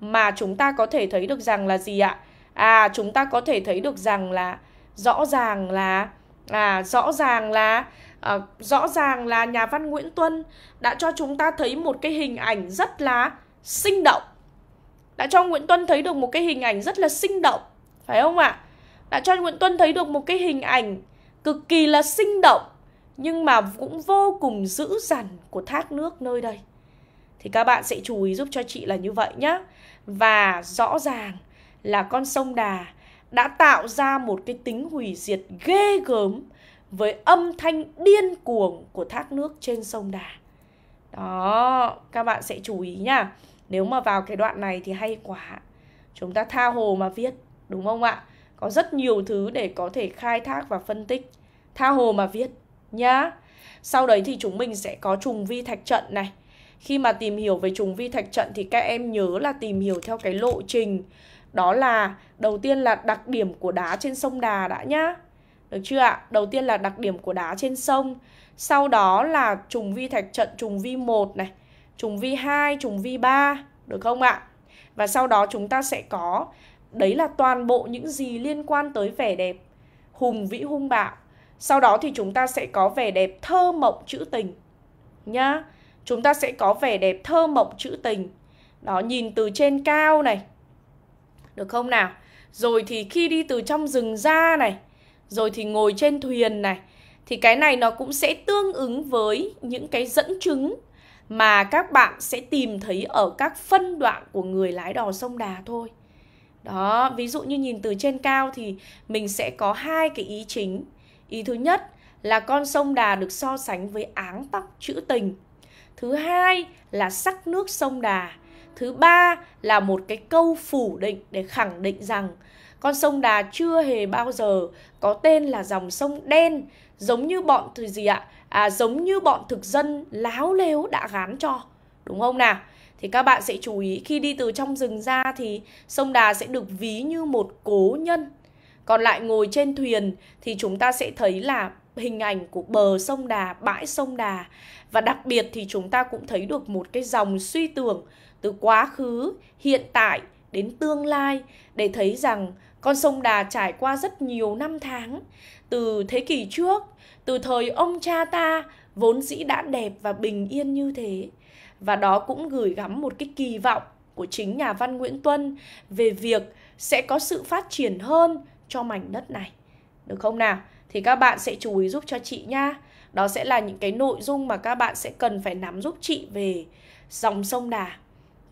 mà chúng ta có thể thấy được rằng là gì ạ? À chúng ta có thể thấy được rằng là rõ ràng là à rõ ràng là à, rõ ràng là nhà văn Nguyễn Tuân đã cho chúng ta thấy một cái hình ảnh rất là sinh động. Đã cho Nguyễn Tuân thấy được một cái hình ảnh rất là sinh động, phải không ạ? Đã cho Nguyễn Tuân thấy được một cái hình ảnh cực kỳ là sinh động nhưng mà cũng vô cùng dữ dằn của thác nước nơi đây. Thì các bạn sẽ chú ý giúp cho chị là như vậy nhé và rõ ràng là con sông Đà đã tạo ra một cái tính hủy diệt ghê gớm với âm thanh điên cuồng của thác nước trên sông Đà. Đó, các bạn sẽ chú ý nhá. Nếu mà vào cái đoạn này thì hay quá. Chúng ta tha hồ mà viết, đúng không ạ? Có rất nhiều thứ để có thể khai thác và phân tích. Tha hồ mà viết nhá. Sau đấy thì chúng mình sẽ có trùng vi thạch trận này khi mà tìm hiểu về trùng vi thạch trận thì các em nhớ là tìm hiểu theo cái lộ trình đó là đầu tiên là đặc điểm của đá trên sông Đà đã nhá. Được chưa ạ? Đầu tiên là đặc điểm của đá trên sông, sau đó là trùng vi thạch trận trùng vi 1 này, trùng vi 2, trùng vi 3, được không ạ? Và sau đó chúng ta sẽ có đấy là toàn bộ những gì liên quan tới vẻ đẹp hùng vĩ hung bạo. Sau đó thì chúng ta sẽ có vẻ đẹp thơ mộng trữ tình nhá chúng ta sẽ có vẻ đẹp thơ mộng trữ tình đó nhìn từ trên cao này được không nào rồi thì khi đi từ trong rừng ra này rồi thì ngồi trên thuyền này thì cái này nó cũng sẽ tương ứng với những cái dẫn chứng mà các bạn sẽ tìm thấy ở các phân đoạn của người lái đò sông Đà thôi. Đó, ví dụ như nhìn từ trên cao thì mình sẽ có hai cái ý chính. Ý thứ nhất là con sông Đà được so sánh với áng tóc trữ tình thứ hai là sắc nước sông Đà, thứ ba là một cái câu phủ định để khẳng định rằng con sông Đà chưa hề bao giờ có tên là dòng sông đen giống như bọn thứ gì ạ? À, giống như bọn thực dân láo lếu đã gán cho. Đúng không nào? Thì các bạn sẽ chú ý khi đi từ trong rừng ra thì sông Đà sẽ được ví như một cố nhân. Còn lại ngồi trên thuyền thì chúng ta sẽ thấy là hình ảnh của bờ sông Đà, bãi sông Đà và đặc biệt thì chúng ta cũng thấy được một cái dòng suy tưởng từ quá khứ, hiện tại đến tương lai để thấy rằng con sông Đà trải qua rất nhiều năm tháng từ thế kỷ trước, từ thời ông cha ta vốn dĩ đã đẹp và bình yên như thế. Và đó cũng gửi gắm một cái kỳ vọng của chính nhà văn Nguyễn Tuân về việc sẽ có sự phát triển hơn cho mảnh đất này. Được không nào? thì các bạn sẽ chú ý giúp cho chị nha. Đó sẽ là những cái nội dung mà các bạn sẽ cần phải nắm giúp chị về dòng sông Đà.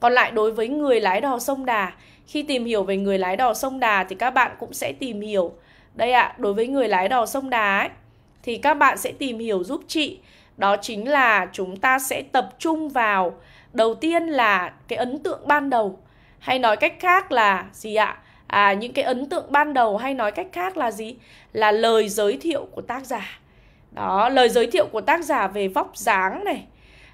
Còn lại đối với người lái đò sông Đà, khi tìm hiểu về người lái đò sông Đà thì các bạn cũng sẽ tìm hiểu đây ạ, à, đối với người lái đò sông Đà ấy thì các bạn sẽ tìm hiểu giúp chị đó chính là chúng ta sẽ tập trung vào đầu tiên là cái ấn tượng ban đầu hay nói cách khác là gì ạ? À? à, những cái ấn tượng ban đầu hay nói cách khác là gì là lời giới thiệu của tác giả đó lời giới thiệu của tác giả về vóc dáng này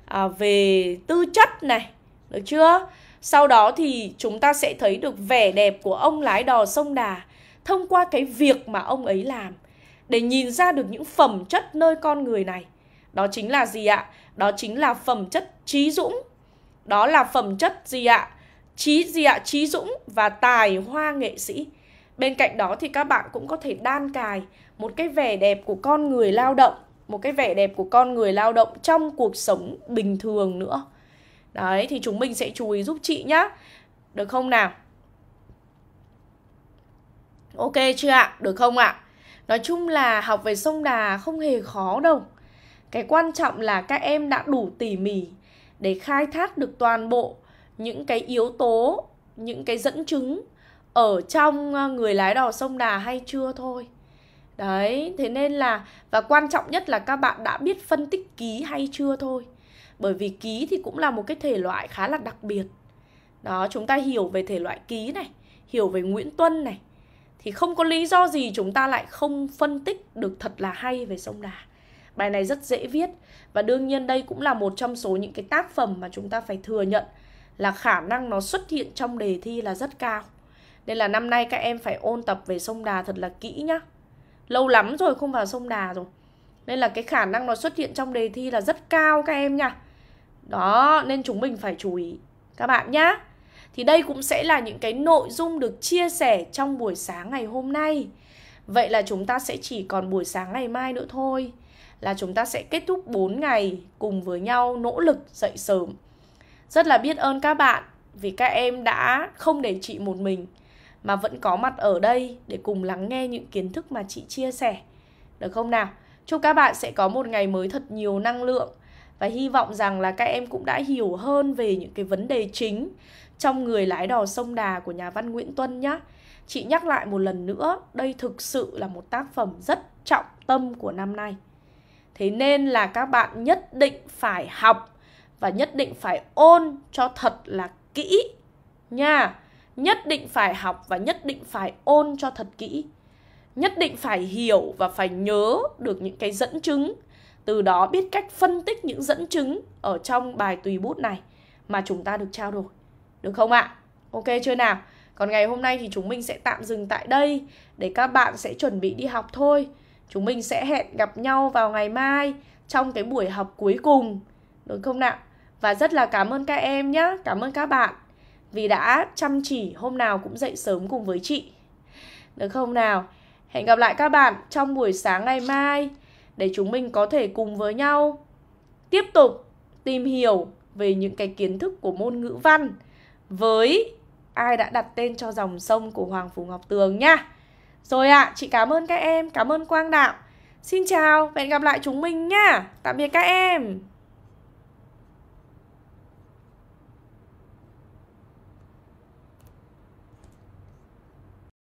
à, về tư chất này được chưa sau đó thì chúng ta sẽ thấy được vẻ đẹp của ông lái đò sông đà thông qua cái việc mà ông ấy làm để nhìn ra được những phẩm chất nơi con người này đó chính là gì ạ đó chính là phẩm chất trí dũng đó là phẩm chất gì ạ trí gì ạ trí dũng và tài hoa nghệ sĩ bên cạnh đó thì các bạn cũng có thể đan cài một cái vẻ đẹp của con người lao động một cái vẻ đẹp của con người lao động trong cuộc sống bình thường nữa đấy thì chúng mình sẽ chú ý giúp chị nhá được không nào ok chưa ạ được không ạ nói chung là học về sông đà không hề khó đâu cái quan trọng là các em đã đủ tỉ mỉ để khai thác được toàn bộ những cái yếu tố những cái dẫn chứng ở trong ờ, người lái đò sông đà hay chưa thôi đấy thế nên là và quan trọng nhất là các bạn đã biết phân tích ký hay chưa thôi bởi vì ký thì cũng là một cái thể loại khá là đặc biệt đó chúng ta hiểu về thể loại ký này hiểu về nguyễn tuân này thì không có lý do gì chúng ta lại không phân tích được thật là hay về sông đà bài này rất dễ viết và đương nhiên đây cũng là một trong số những cái tác phẩm mà chúng ta phải thừa nhận là khả năng nó xuất hiện trong đề thi là rất cao nên là năm nay các em phải ôn tập về sông đà thật là kỹ nhá lâu lắm rồi không vào sông đà rồi nên là cái khả năng nó xuất hiện trong đề thi là rất cao các em nha đó nên chúng mình phải chú ý các bạn nhá thì đây cũng sẽ là những cái nội dung được chia sẻ trong buổi sáng ngày hôm nay Vậy là chúng ta sẽ chỉ còn buổi sáng ngày mai nữa thôi Là chúng ta sẽ kết thúc 4 ngày cùng với nhau nỗ lực dậy sớm rất là biết ơn các bạn vì các em đã không để chị một mình mà vẫn có mặt ở đây để cùng lắng nghe những kiến thức mà chị chia sẻ. Được không nào? Chúc các bạn sẽ có một ngày mới thật nhiều năng lượng và hy vọng rằng là các em cũng đã hiểu hơn về những cái vấn đề chính trong người lái đò sông đà của nhà văn Nguyễn Tuân nhé. Chị nhắc lại một lần nữa, đây thực sự là một tác phẩm rất trọng tâm của năm nay. Thế nên là các bạn nhất định phải học và nhất định phải ôn cho thật là kỹ nha nhất định phải học và nhất định phải ôn cho thật kỹ nhất định phải hiểu và phải nhớ được những cái dẫn chứng từ đó biết cách phân tích những dẫn chứng ở trong bài tùy bút này mà chúng ta được trao đổi được không ạ ok chưa nào còn ngày hôm nay thì chúng mình sẽ tạm dừng tại đây để các bạn sẽ chuẩn bị đi học thôi chúng mình sẽ hẹn gặp nhau vào ngày mai trong cái buổi học cuối cùng đúng không nào? Và rất là cảm ơn các em nhé, cảm ơn các bạn vì đã chăm chỉ hôm nào cũng dậy sớm cùng với chị. Được không nào? Hẹn gặp lại các bạn trong buổi sáng ngày mai để chúng mình có thể cùng với nhau tiếp tục tìm hiểu về những cái kiến thức của môn ngữ văn với ai đã đặt tên cho dòng sông của Hoàng Phủ Ngọc Tường nhá. Rồi ạ, à, chị cảm ơn các em, cảm ơn Quang Đạo. Xin chào và hẹn gặp lại chúng mình nhá. Tạm biệt các em.